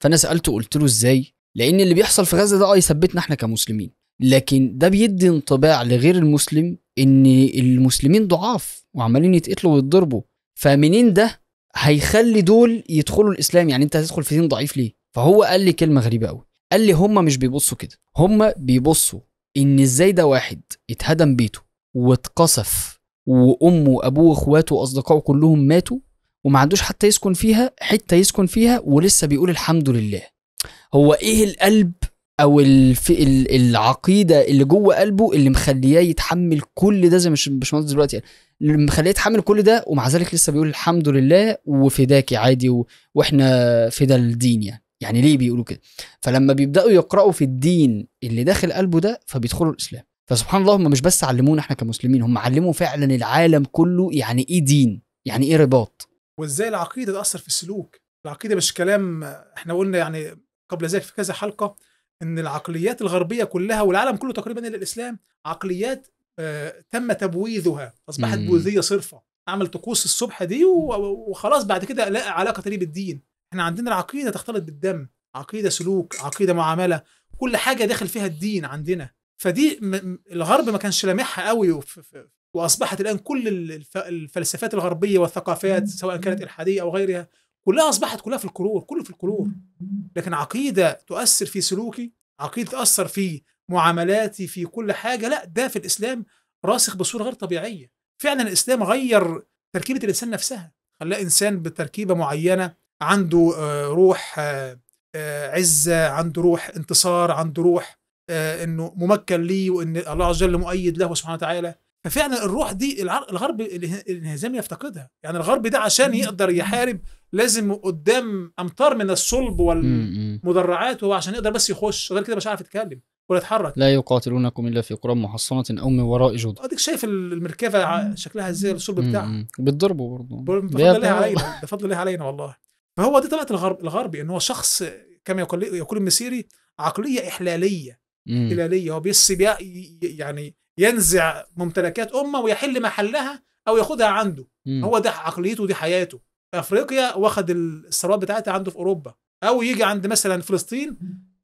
فانا سالته قلت له ازاي لان اللي بيحصل في غزه ده اه يثبتنا احنا كمسلمين لكن ده بيدي انطباع لغير المسلم ان المسلمين ضعاف وعمالين يتقتلوا ويتضربوا فمنين ده هيخلي دول يدخلوا الاسلام يعني انت هتدخل في دين ضعيف ليه فهو قال لي كلمه غريبه قوي قال لي هم مش بيبصوا كده هم بيبصوا ان ازاي ده واحد اتهدم بيته واتقصف وامه وابوه واخواته واصدقائه كلهم ماتوا وما عندوش حتى يسكن فيها حته يسكن فيها ولسه بيقول الحمد لله هو ايه القلب او الف... العقيده اللي جوه قلبه اللي مخلياه يتحمل كل ده زي مش باشمهندس دلوقتي يعني اللي مخليه يتحمل كل ده ومع ذلك لسه بيقول الحمد لله وفداك عادي و... واحنا فدا الدين يعني يعني ليه بيقولوا كده فلما بيبداوا يقراوا في الدين اللي داخل قلبه ده فبيدخلوا الاسلام فسبحان الله هم مش بس علمونا احنا كمسلمين هم علموا فعلا العالم كله يعني ايه دين يعني ايه رباط وازاي العقيده تاثر في السلوك العقيده مش كلام احنا قلنا يعني قبل ذلك في كذا حلقه ان العقليات الغربيه كلها والعالم كله تقريبا الا الاسلام عقليات آه تم تبويذها اصبحت بوذيه صرفه اعمل طقوس الصبح دي وخلاص بعد كده لا علاقه لي بالدين احنا عندنا العقيده تختلط بالدم عقيده سلوك عقيده معامله كل حاجه داخل فيها الدين عندنا فدي الغرب ما كانش لامحها قوي واصبحت الان كل الفلسفات الغربيه والثقافات سواء كانت الحاديه او غيرها كلها اصبحت كلها في الكلور كله في الكلور لكن عقيده تؤثر في سلوكي عقيده تاثر في معاملاتي في كل حاجه لا ده في الاسلام راسخ بصوره غير طبيعيه فعلا الاسلام غير تركيبه الانسان نفسها خلاه انسان بتركيبه معينه عنده آه، روح آه، آه، عزه عنده روح انتصار عنده روح آه، انه ممكن لي وان الله عز وجل مؤيد له سبحانه وتعالى ففعلا الروح دي الغرب الانهزام يفتقدها يعني الغرب ده عشان يقدر يحارب لازم قدام امطار من الصلب والمدرعات وهو عشان يقدر بس يخش غير كده مش عارف يتكلم ولا يتحرك لا يقاتلونكم الا في قرى محصنه او من وراء جدر اديك شايف المركبه شكلها ازاي الصلب بتاعها بتضربه برضه بفضل الله علينا بفضل الله علينا والله فهو دي طبيعه الغرب الغربي ان هو شخص كما يقول يقول المسيري عقليه احلاليه هلاليه هو بيصي يعني ينزع ممتلكات امه ويحل محلها او ياخدها عنده مم. هو ده عقليته ودي حياته افريقيا واخد الثروات بتاعتها عنده في اوروبا او يجي عند مثلا فلسطين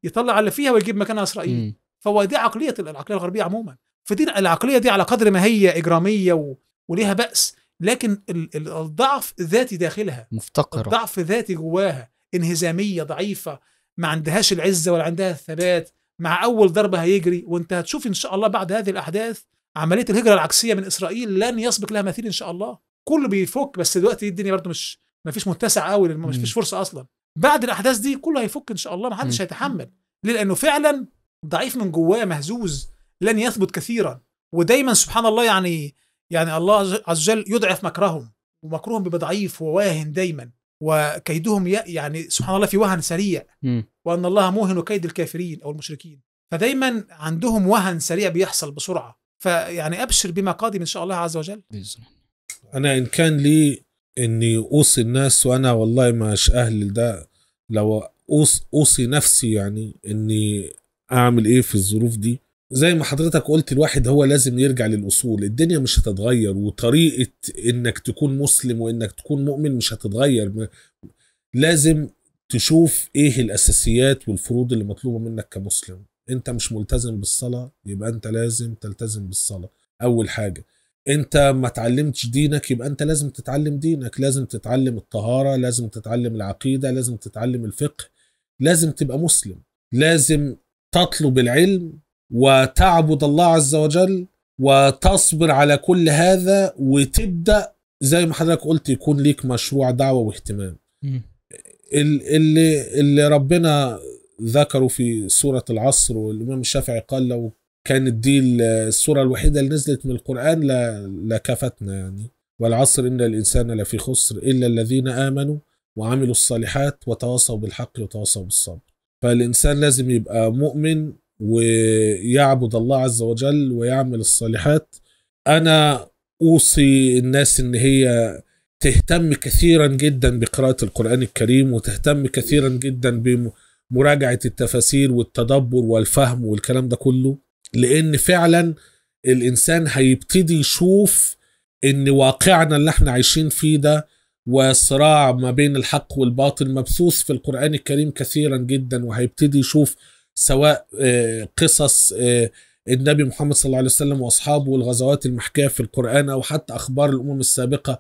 يطلع اللي فيها ويجيب مكانها اسرائيل مم. فهو دي عقليه العقليه الغربيه عموما فدي العقليه دي على قدر ما هي اجراميه و... وليها باس لكن الضعف الذاتي داخلها مفتقره الضعف الذاتي جواها انهزاميه ضعيفه ما عندهاش العزه ولا عندها الثبات مع اول ضربه هيجري وانت هتشوف ان شاء الله بعد هذه الاحداث عمليه الهجره العكسيه من اسرائيل لن يسبق لها مثيل ان شاء الله كله بيفك بس دلوقتي الدنيا برضه مش ما فيش متسع قوي ما فيش فرصه اصلا بعد الاحداث دي كله هيفك ان شاء الله ما حدش هيتحمل ليه لانه فعلا ضعيف من جواه مهزوز لن يثبت كثيرا ودايما سبحان الله يعني يعني الله عز وجل يضعف مكرهم ومكرهم بيبقى ضعيف وواهن دايما وكيدهم يعني سبحان الله في وهن سريع وأن الله موهن كيد الكافرين أو المشركين فدايما عندهم وهن سريع بيحصل بسرعة فيعني أبشر بما قادم إن شاء الله عز وجل أنا إن كان لي إني أوصي الناس وأنا والله مش أهل ده لو أوصي, أوصي نفسي يعني إني أعمل إيه في الظروف دي زي ما حضرتك قلت الواحد هو لازم يرجع للأصول الدنيا مش هتتغير وطريقة إنك تكون مسلم وإنك تكون مؤمن مش هتتغير لازم تشوف ايه الاساسيات والفروض اللي مطلوبه منك كمسلم انت مش ملتزم بالصلاه يبقى انت لازم تلتزم بالصلاه اول حاجه انت ما تعلمتش دينك يبقى انت لازم تتعلم دينك لازم تتعلم الطهاره لازم تتعلم العقيده لازم تتعلم الفقه لازم تبقى مسلم لازم تطلب العلم وتعبد الله عز وجل وتصبر على كل هذا وتبدا زي ما حضرتك قلت يكون ليك مشروع دعوه واهتمام اللي اللي ربنا ذكره في سوره العصر والامام الشافعي قال لو كانت دي السوره الوحيده اللي نزلت من القران لكفتنا يعني والعصر ان الانسان لفي خسر الا الذين امنوا وعملوا الصالحات وتواصوا بالحق وتواصوا بالصبر فالانسان لازم يبقى مؤمن ويعبد الله عز وجل ويعمل الصالحات انا اوصي الناس ان هي تهتم كثيرا جدا بقراءة القرآن الكريم وتهتم كثيرا جدا بمراجعة التفاسير والتدبر والفهم والكلام ده كله لأن فعلا الإنسان هيبتدي يشوف إن واقعنا اللي احنا عايشين فيه ده وصراع ما بين الحق والباطل مبثوث في القرآن الكريم كثيرا جدا وهيبتدي يشوف سواء آه، قصص آه، النبي محمد صلى الله عليه وسلم واصحابه والغزوات المحكيه في القران او حتى اخبار الامم السابقه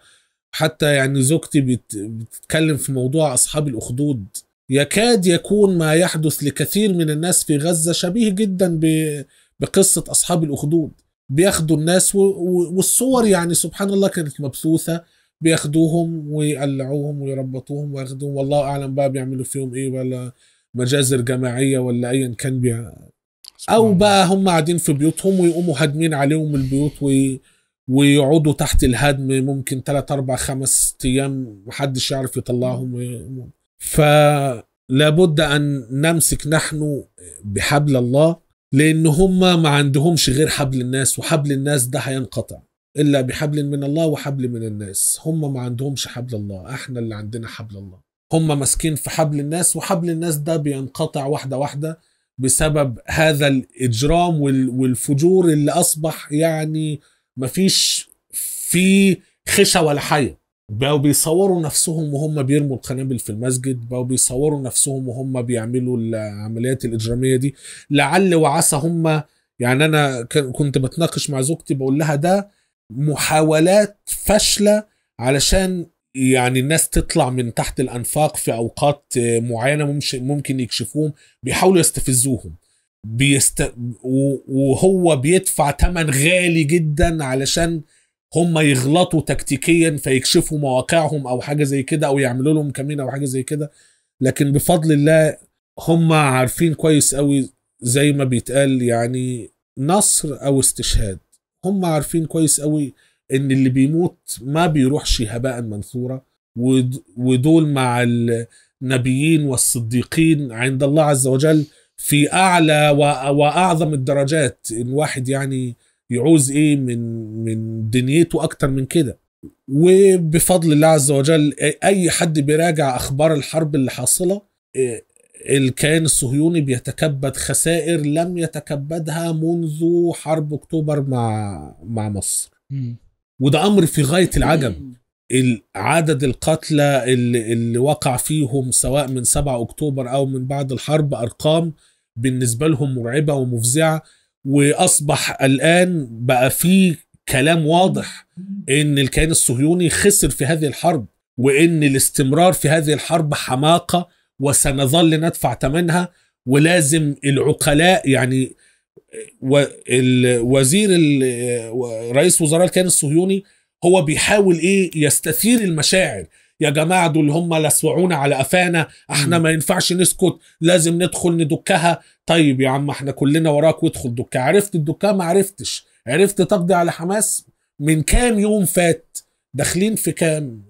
حتى يعني زوجتي بتتكلم في موضوع أصحاب الأخدود يكاد يكون ما يحدث لكثير من الناس في غزة شبيه جدا بقصة أصحاب الأخدود بياخدوا الناس والصور يعني سبحان الله كانت مبثوثة بياخدوهم ويقلعوهم ويربطوهم وياخدوهم والله أعلم بقى بيعملوا فيهم إيه ولا مجازر جماعية ولا أيا كان بي... أو بقى هم قاعدين في بيوتهم ويقوموا هادمين عليهم البيوت وي... ويقعدوا تحت الهدم ممكن 3 4 5 ايام محدش يعرف يطلعهم فلابد ان نمسك نحن بحبل الله لان هم ما عندهمش غير حبل الناس وحبل الناس ده هينقطع الا بحبل من الله وحبل من الناس هم ما عندهمش حبل الله احنا اللي عندنا حبل الله هم ماسكين في حبل الناس وحبل الناس ده بينقطع واحده واحده بسبب هذا الاجرام والفجور اللي اصبح يعني مفيش في خشة ولا حية بقوا بيصوروا نفسهم وهم بيرموا القنابل في المسجد بقوا بيصوروا نفسهم وهم بيعملوا العمليات الإجرامية دي لعل وعسى هم يعني أنا كنت بتناقش مع زوجتي بقول لها ده محاولات فاشلة علشان يعني الناس تطلع من تحت الأنفاق في أوقات معينة ممكن يكشفوهم بيحاولوا يستفزوهم بيست... وهو بيدفع ثمن غالي جدا علشان هم يغلطوا تكتيكيا فيكشفوا مواقعهم او حاجه زي كده او يعملوا لهم كمين او حاجه زي كده لكن بفضل الله هم عارفين كويس قوي زي ما بيتقال يعني نصر او استشهاد هم عارفين كويس قوي ان اللي بيموت ما بيروحش هباء منثورا ودول مع النبيين والصديقين عند الله عز وجل في اعلى واعظم الدرجات ان واحد يعني يعوز ايه من من دنيته اكتر من كده وبفضل الله عز وجل اي حد بيراجع اخبار الحرب اللي حاصله إيه، الكيان الصهيوني بيتكبد خسائر لم يتكبدها منذ حرب اكتوبر مع مع مصر وده امر في غايه العجب عدد القتلى اللي, اللي وقع فيهم سواء من 7 اكتوبر او من بعد الحرب ارقام بالنسبه لهم مرعبه ومفزعه واصبح الان بقى في كلام واضح ان الكيان الصهيوني خسر في هذه الحرب وان الاستمرار في هذه الحرب حماقه وسنظل ندفع ثمنها ولازم العقلاء يعني وزير رئيس وزراء الكيان الصهيوني هو بيحاول ايه يستثير المشاعر يا جماعه دول هم لسوعونا على قفانا احنا ما ينفعش نسكت لازم ندخل ندكها طيب يا عم احنا كلنا وراك وادخل دكها عرفت الدكة ما عرفتش عرفت تقضي على حماس من كام يوم فات داخلين في كام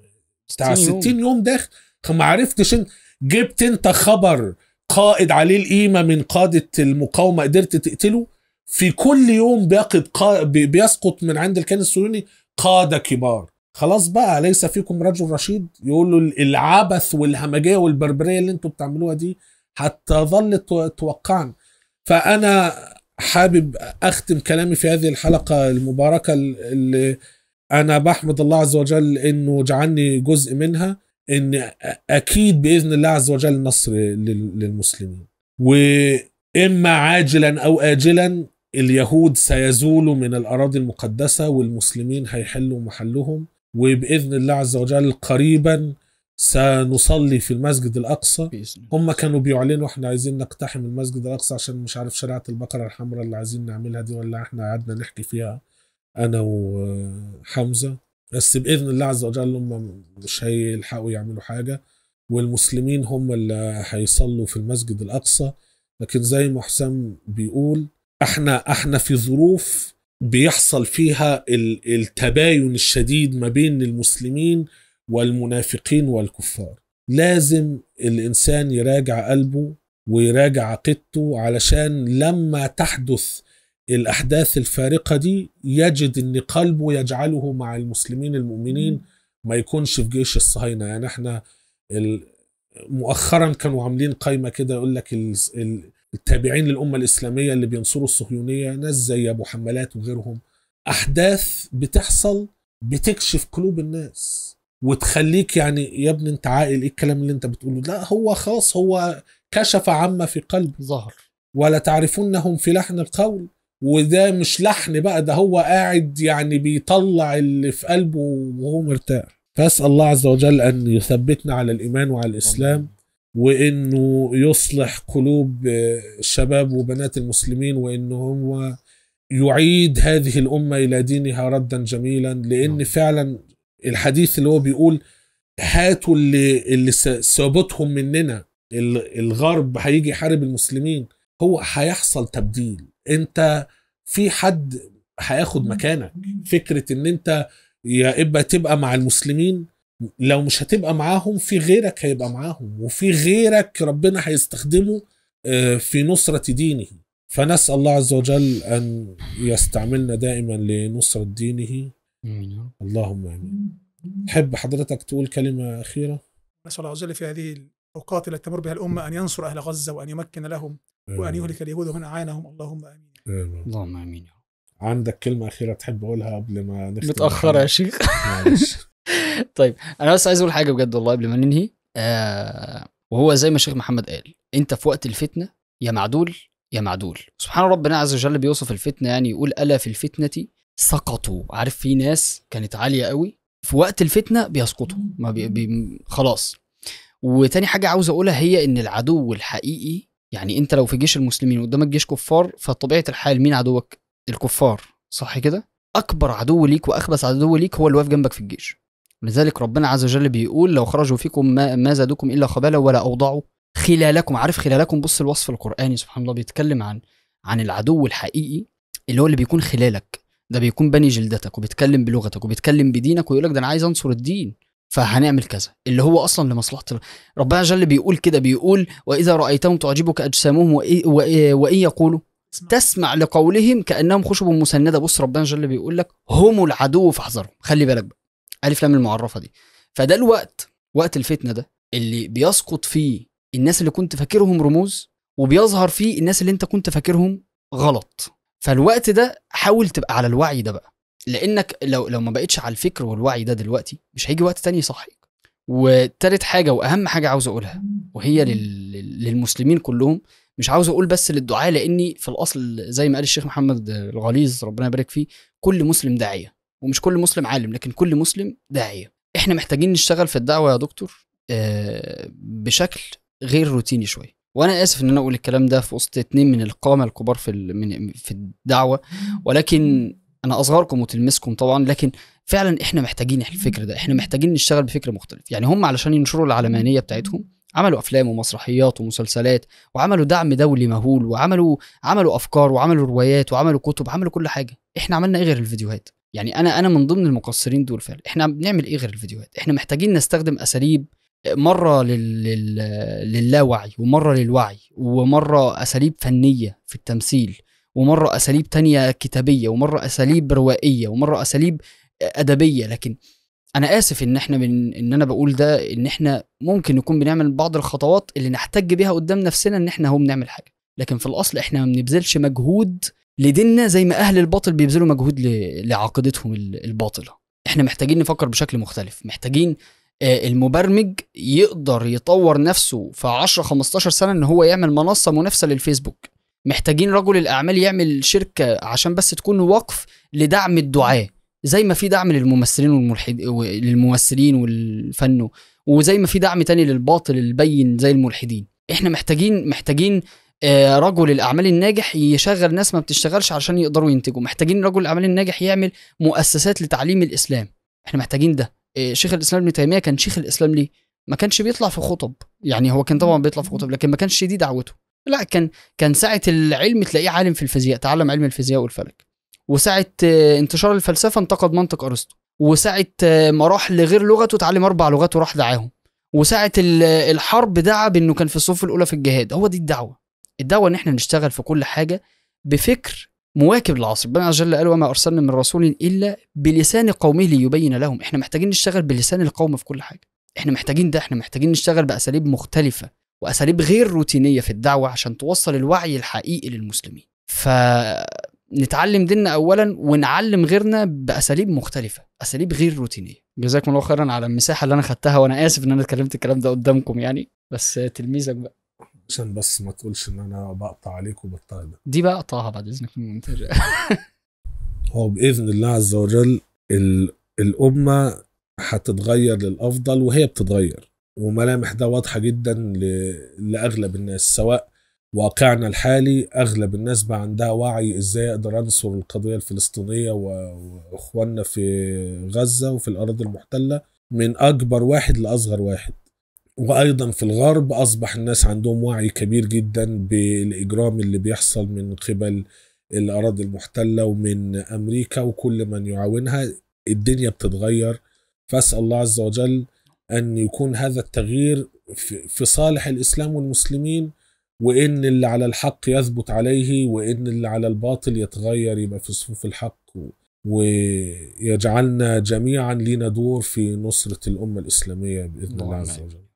بتاع 60 يوم, يوم داخل ما عرفتش انت جبت انت خبر قائد عليه القيمه من قاده المقاومه قدرت تقتله في كل يوم بيقض قا... بيسقط من عند الكيان الصهيوني قاده كبار خلاص بقى ليس فيكم رجل رشيد يقول له العبث والهمجيه والبربريه اللي انتم بتعملوها دي هتظل توقعنا فانا حابب اختم كلامي في هذه الحلقه المباركه اللي انا بحمد الله عز وجل انه جعلني جزء منها ان اكيد باذن الله عز وجل نصر للمسلمين واما عاجلا او اجلا اليهود سيزولوا من الاراضي المقدسه والمسلمين هيحلوا محلهم وباذن الله عز وجل قريبا سنصلي في المسجد الاقصى هم كانوا بيعلنوا احنا عايزين نقتحم المسجد الاقصى عشان مش عارف شريعه البقره الحمراء اللي عايزين نعملها دي ولا احنا قعدنا نحكي فيها انا وحمزه بس باذن الله عز وجل هم مش هيلحقوا يعملوا حاجه والمسلمين هم اللي هيصلوا في المسجد الاقصى لكن زي ما حسام بيقول احنا احنا في ظروف بيحصل فيها التباين الشديد ما بين المسلمين والمنافقين والكفار لازم الانسان يراجع قلبه ويراجع عقيدته علشان لما تحدث الاحداث الفارقه دي يجد ان قلبه يجعله مع المسلمين المؤمنين ما يكونش في جيش الصهاينه يعني احنا مؤخرا كانوا عاملين قايمه كده يقول لك التابعين للأمة الإسلامية اللي بينصروا الصهيونية ناس زي أبو حملات وغيرهم أحداث بتحصل بتكشف قلوب الناس وتخليك يعني يا ابني انت عاقل ايه الكلام اللي انت بتقوله لا هو خلاص هو كشف عما في قلب ظهر ولا تعرفونهم في لحن القول وده مش لحن بقى ده هو قاعد يعني بيطلع اللي في قلبه وهو مرتاح فاسال الله عز وجل ان يثبتنا على الايمان وعلى الاسلام وانه يصلح قلوب آه، شباب وبنات المسلمين وانه هو يعيد هذه الامه الى دينها ردا جميلا لان نعم. فعلا الحديث اللي هو بيقول هاتوا اللي اللي سابتهم مننا الغرب هيجي يحارب المسلمين هو هيحصل تبديل انت في حد هياخد نعم. مكانك فكره ان انت يا اما تبقى مع المسلمين لو مش هتبقى معاهم في غيرك هيبقى معاهم وفي غيرك ربنا هيستخدمه آه، في نصرة دينه فنسأل الله عز وجل أن يستعملنا دائما لنصرة دينه اللهم آمين تحب حضرتك تقول كلمة أخيرة نسأل الله عز وجل في هذه الأوقات التي تمر بها الأمة أن ينصر أهل غزة وأن يمكن لهم وأن يهلك اليهود ومن أعانهم اللهم آمين, آمين. اللهم آمين عندك كلمة أخيرة تحب أقولها قبل ما نختم متأخرة يا شيخ طيب انا بس عايز اقول حاجه بجد والله قبل ما ننهي آه وهو زي ما الشيخ محمد قال انت في وقت الفتنه يا معدول يا معدول سبحان ربنا عز وجل بيوصف الفتنه يعني يقول الا في الفتنه سقطوا عارف في ناس كانت عاليه قوي في وقت الفتنه بيسقطوا ما بي... بي... خلاص وتاني حاجه عاوز اقولها هي ان العدو الحقيقي يعني انت لو في جيش المسلمين قدامك جيش كفار فطبيعه الحال مين عدوك الكفار صح كده اكبر عدو ليك واخبث عدو ليك هو اللي واقف جنبك في الجيش لذلك ربنا عز وجل بيقول لو خرجوا فيكم ما, ما زادوكم الا خبالا ولا اوضعوا خلالكم عارف خلالكم بص الوصف القراني سبحان الله بيتكلم عن عن العدو الحقيقي اللي هو اللي بيكون خلالك ده بيكون بني جلدتك وبيتكلم بلغتك وبيتكلم بدينك ويقول لك ده انا عايز انصر الدين فهنعمل كذا اللي هو اصلا لمصلحه ربنا جل بيقول كده بيقول واذا رايتهم تعجبك اجسامهم وان يقولوا تسمع لقولهم كانهم خشب مسنده بص ربنا جل بيقول لك هم العدو فاحذرهم خلي بالك بقى الف لام المعرفه دي فده الوقت وقت الفتنه ده اللي بيسقط فيه الناس اللي كنت فاكرهم رموز وبيظهر فيه الناس اللي انت كنت فاكرهم غلط فالوقت ده حاول تبقى على الوعي ده بقى لانك لو لو ما بقتش على الفكر والوعي ده دلوقتي مش هيجي وقت تاني يصحيك وتالت حاجه واهم حاجه عاوز اقولها وهي لل... للمسلمين كلهم مش عاوز اقول بس للدعاه لاني في الاصل زي ما قال الشيخ محمد الغليظ ربنا يبارك فيه كل مسلم داعيه ومش كل مسلم عالم لكن كل مسلم داعيه احنا محتاجين نشتغل في الدعوه يا دكتور آه، بشكل غير روتيني شويه وانا اسف ان انا اقول الكلام ده في وسط اتنين من القامه الكبار في في الدعوه ولكن انا اصغركم وتلمسكم طبعا لكن فعلا احنا محتاجين الفكر ده احنا محتاجين نشتغل بفكر مختلف يعني هم علشان ينشروا العلمانيه بتاعتهم عملوا افلام ومسرحيات ومسلسلات وعملوا دعم دولي مهول وعملوا عملوا افكار وعملوا روايات وعملوا كتب عملوا كل حاجه احنا عملنا ايه غير الفيديوهات يعني انا انا من ضمن المقصرين دول فعلا احنا بنعمل ايه غير الفيديوهات احنا محتاجين نستخدم اساليب مره لل... لل... للاوعي ومره للوعي ومره اساليب فنيه في التمثيل ومره اساليب تانية كتابيه ومره اساليب روائيه ومره اساليب ادبيه لكن انا اسف ان احنا من ان انا بقول ده ان احنا ممكن نكون بنعمل بعض الخطوات اللي نحتج بيها قدام نفسنا ان احنا هو بنعمل حاجه لكن في الاصل احنا ما بنبذلش مجهود لديننا زي ما اهل الباطل بيبذلوا مجهود لعقيدتهم الباطله احنا محتاجين نفكر بشكل مختلف محتاجين آه، المبرمج يقدر يطور نفسه في 10 15 سنه ان هو يعمل منصه منافسه للفيسبوك محتاجين رجل الاعمال يعمل شركه عشان بس تكون وقف لدعم الدعاه زي ما في دعم للممثلين والملحد للممثلين والفن وزي ما في دعم تاني للباطل البين زي الملحدين احنا محتاجين محتاجين آه، رجل الاعمال الناجح يشغل ناس ما بتشتغلش عشان يقدروا ينتجوا محتاجين رجل الاعمال الناجح يعمل مؤسسات لتعليم الاسلام احنا محتاجين ده آه، شيخ الاسلام ابن تيميه كان شيخ الاسلام ليه ما كانش بيطلع في خطب يعني هو كان طبعا بيطلع في خطب لكن ما كانش دي دعوته لا كان كان ساعه العلم تلاقيه عالم في الفيزياء تعلم علم الفيزياء والفلك وساعه آه، انتشار الفلسفه انتقد منطق ارسطو وساعه ما راح لغير لغته اتعلم اربع لغات وراح دعاهم وساعه الحرب دعا بانه كان في الصف الاولى في الجهاد هو دي الدعوه الدعوه ان احنا نشتغل في كل حاجه بفكر مواكب للعصر ربنا عز وجل قال وما ارسلنا من رسول الا بلسان قومه ليبين لهم احنا محتاجين نشتغل بلسان القوم في كل حاجه احنا محتاجين ده احنا محتاجين نشتغل باساليب مختلفه واساليب غير روتينيه في الدعوه عشان توصل الوعي الحقيقي للمسلمين فنتعلم ديننا اولا ونعلم غيرنا باساليب مختلفه اساليب غير روتينيه جزاكم الله خيرا على المساحه اللي انا خدتها وانا اسف ان انا اتكلمت الكلام ده قدامكم يعني بس تلميذك بقى عشان بس ما تقولش ان انا بقطع عليك وبقطع ده دي بقى اقطعها بعد اذنك من المونتاج هو باذن الله عز وجل الامه هتتغير للافضل وهي بتتغير وملامح ده واضحه جدا لاغلب الناس سواء واقعنا الحالي اغلب الناس بقى عندها وعي ازاي اقدر انصر القضيه الفلسطينيه واخواننا في غزه وفي الاراضي المحتله من اكبر واحد لاصغر واحد وايضا في الغرب اصبح الناس عندهم وعي كبير جدا بالاجرام اللي بيحصل من قبل الاراضي المحتله ومن امريكا وكل من يعاونها الدنيا بتتغير فاسال الله عز وجل ان يكون هذا التغيير في صالح الاسلام والمسلمين وان اللي على الحق يثبت عليه وان اللي على الباطل يتغير يبقى في صفوف الحق ويجعلنا جميعا لينا دور في نصره الامه الاسلاميه باذن الله عز وجل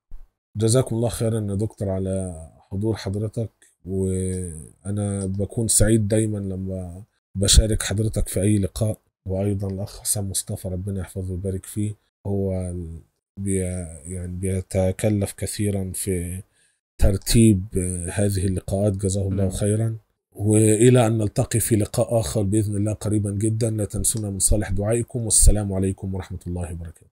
جزاكم الله خيرا يا دكتور على حضور حضرتك وانا بكون سعيد دايما لما بشارك حضرتك في اي لقاء وايضا الاخ حسام مصطفى ربنا يحفظه ويبارك فيه هو بي يعني بيتكلف كثيرا في ترتيب هذه اللقاءات جزاه الله خيرا والى ان نلتقي في لقاء اخر باذن الله قريبا جدا لا تنسونا من صالح دعائكم والسلام عليكم ورحمه الله وبركاته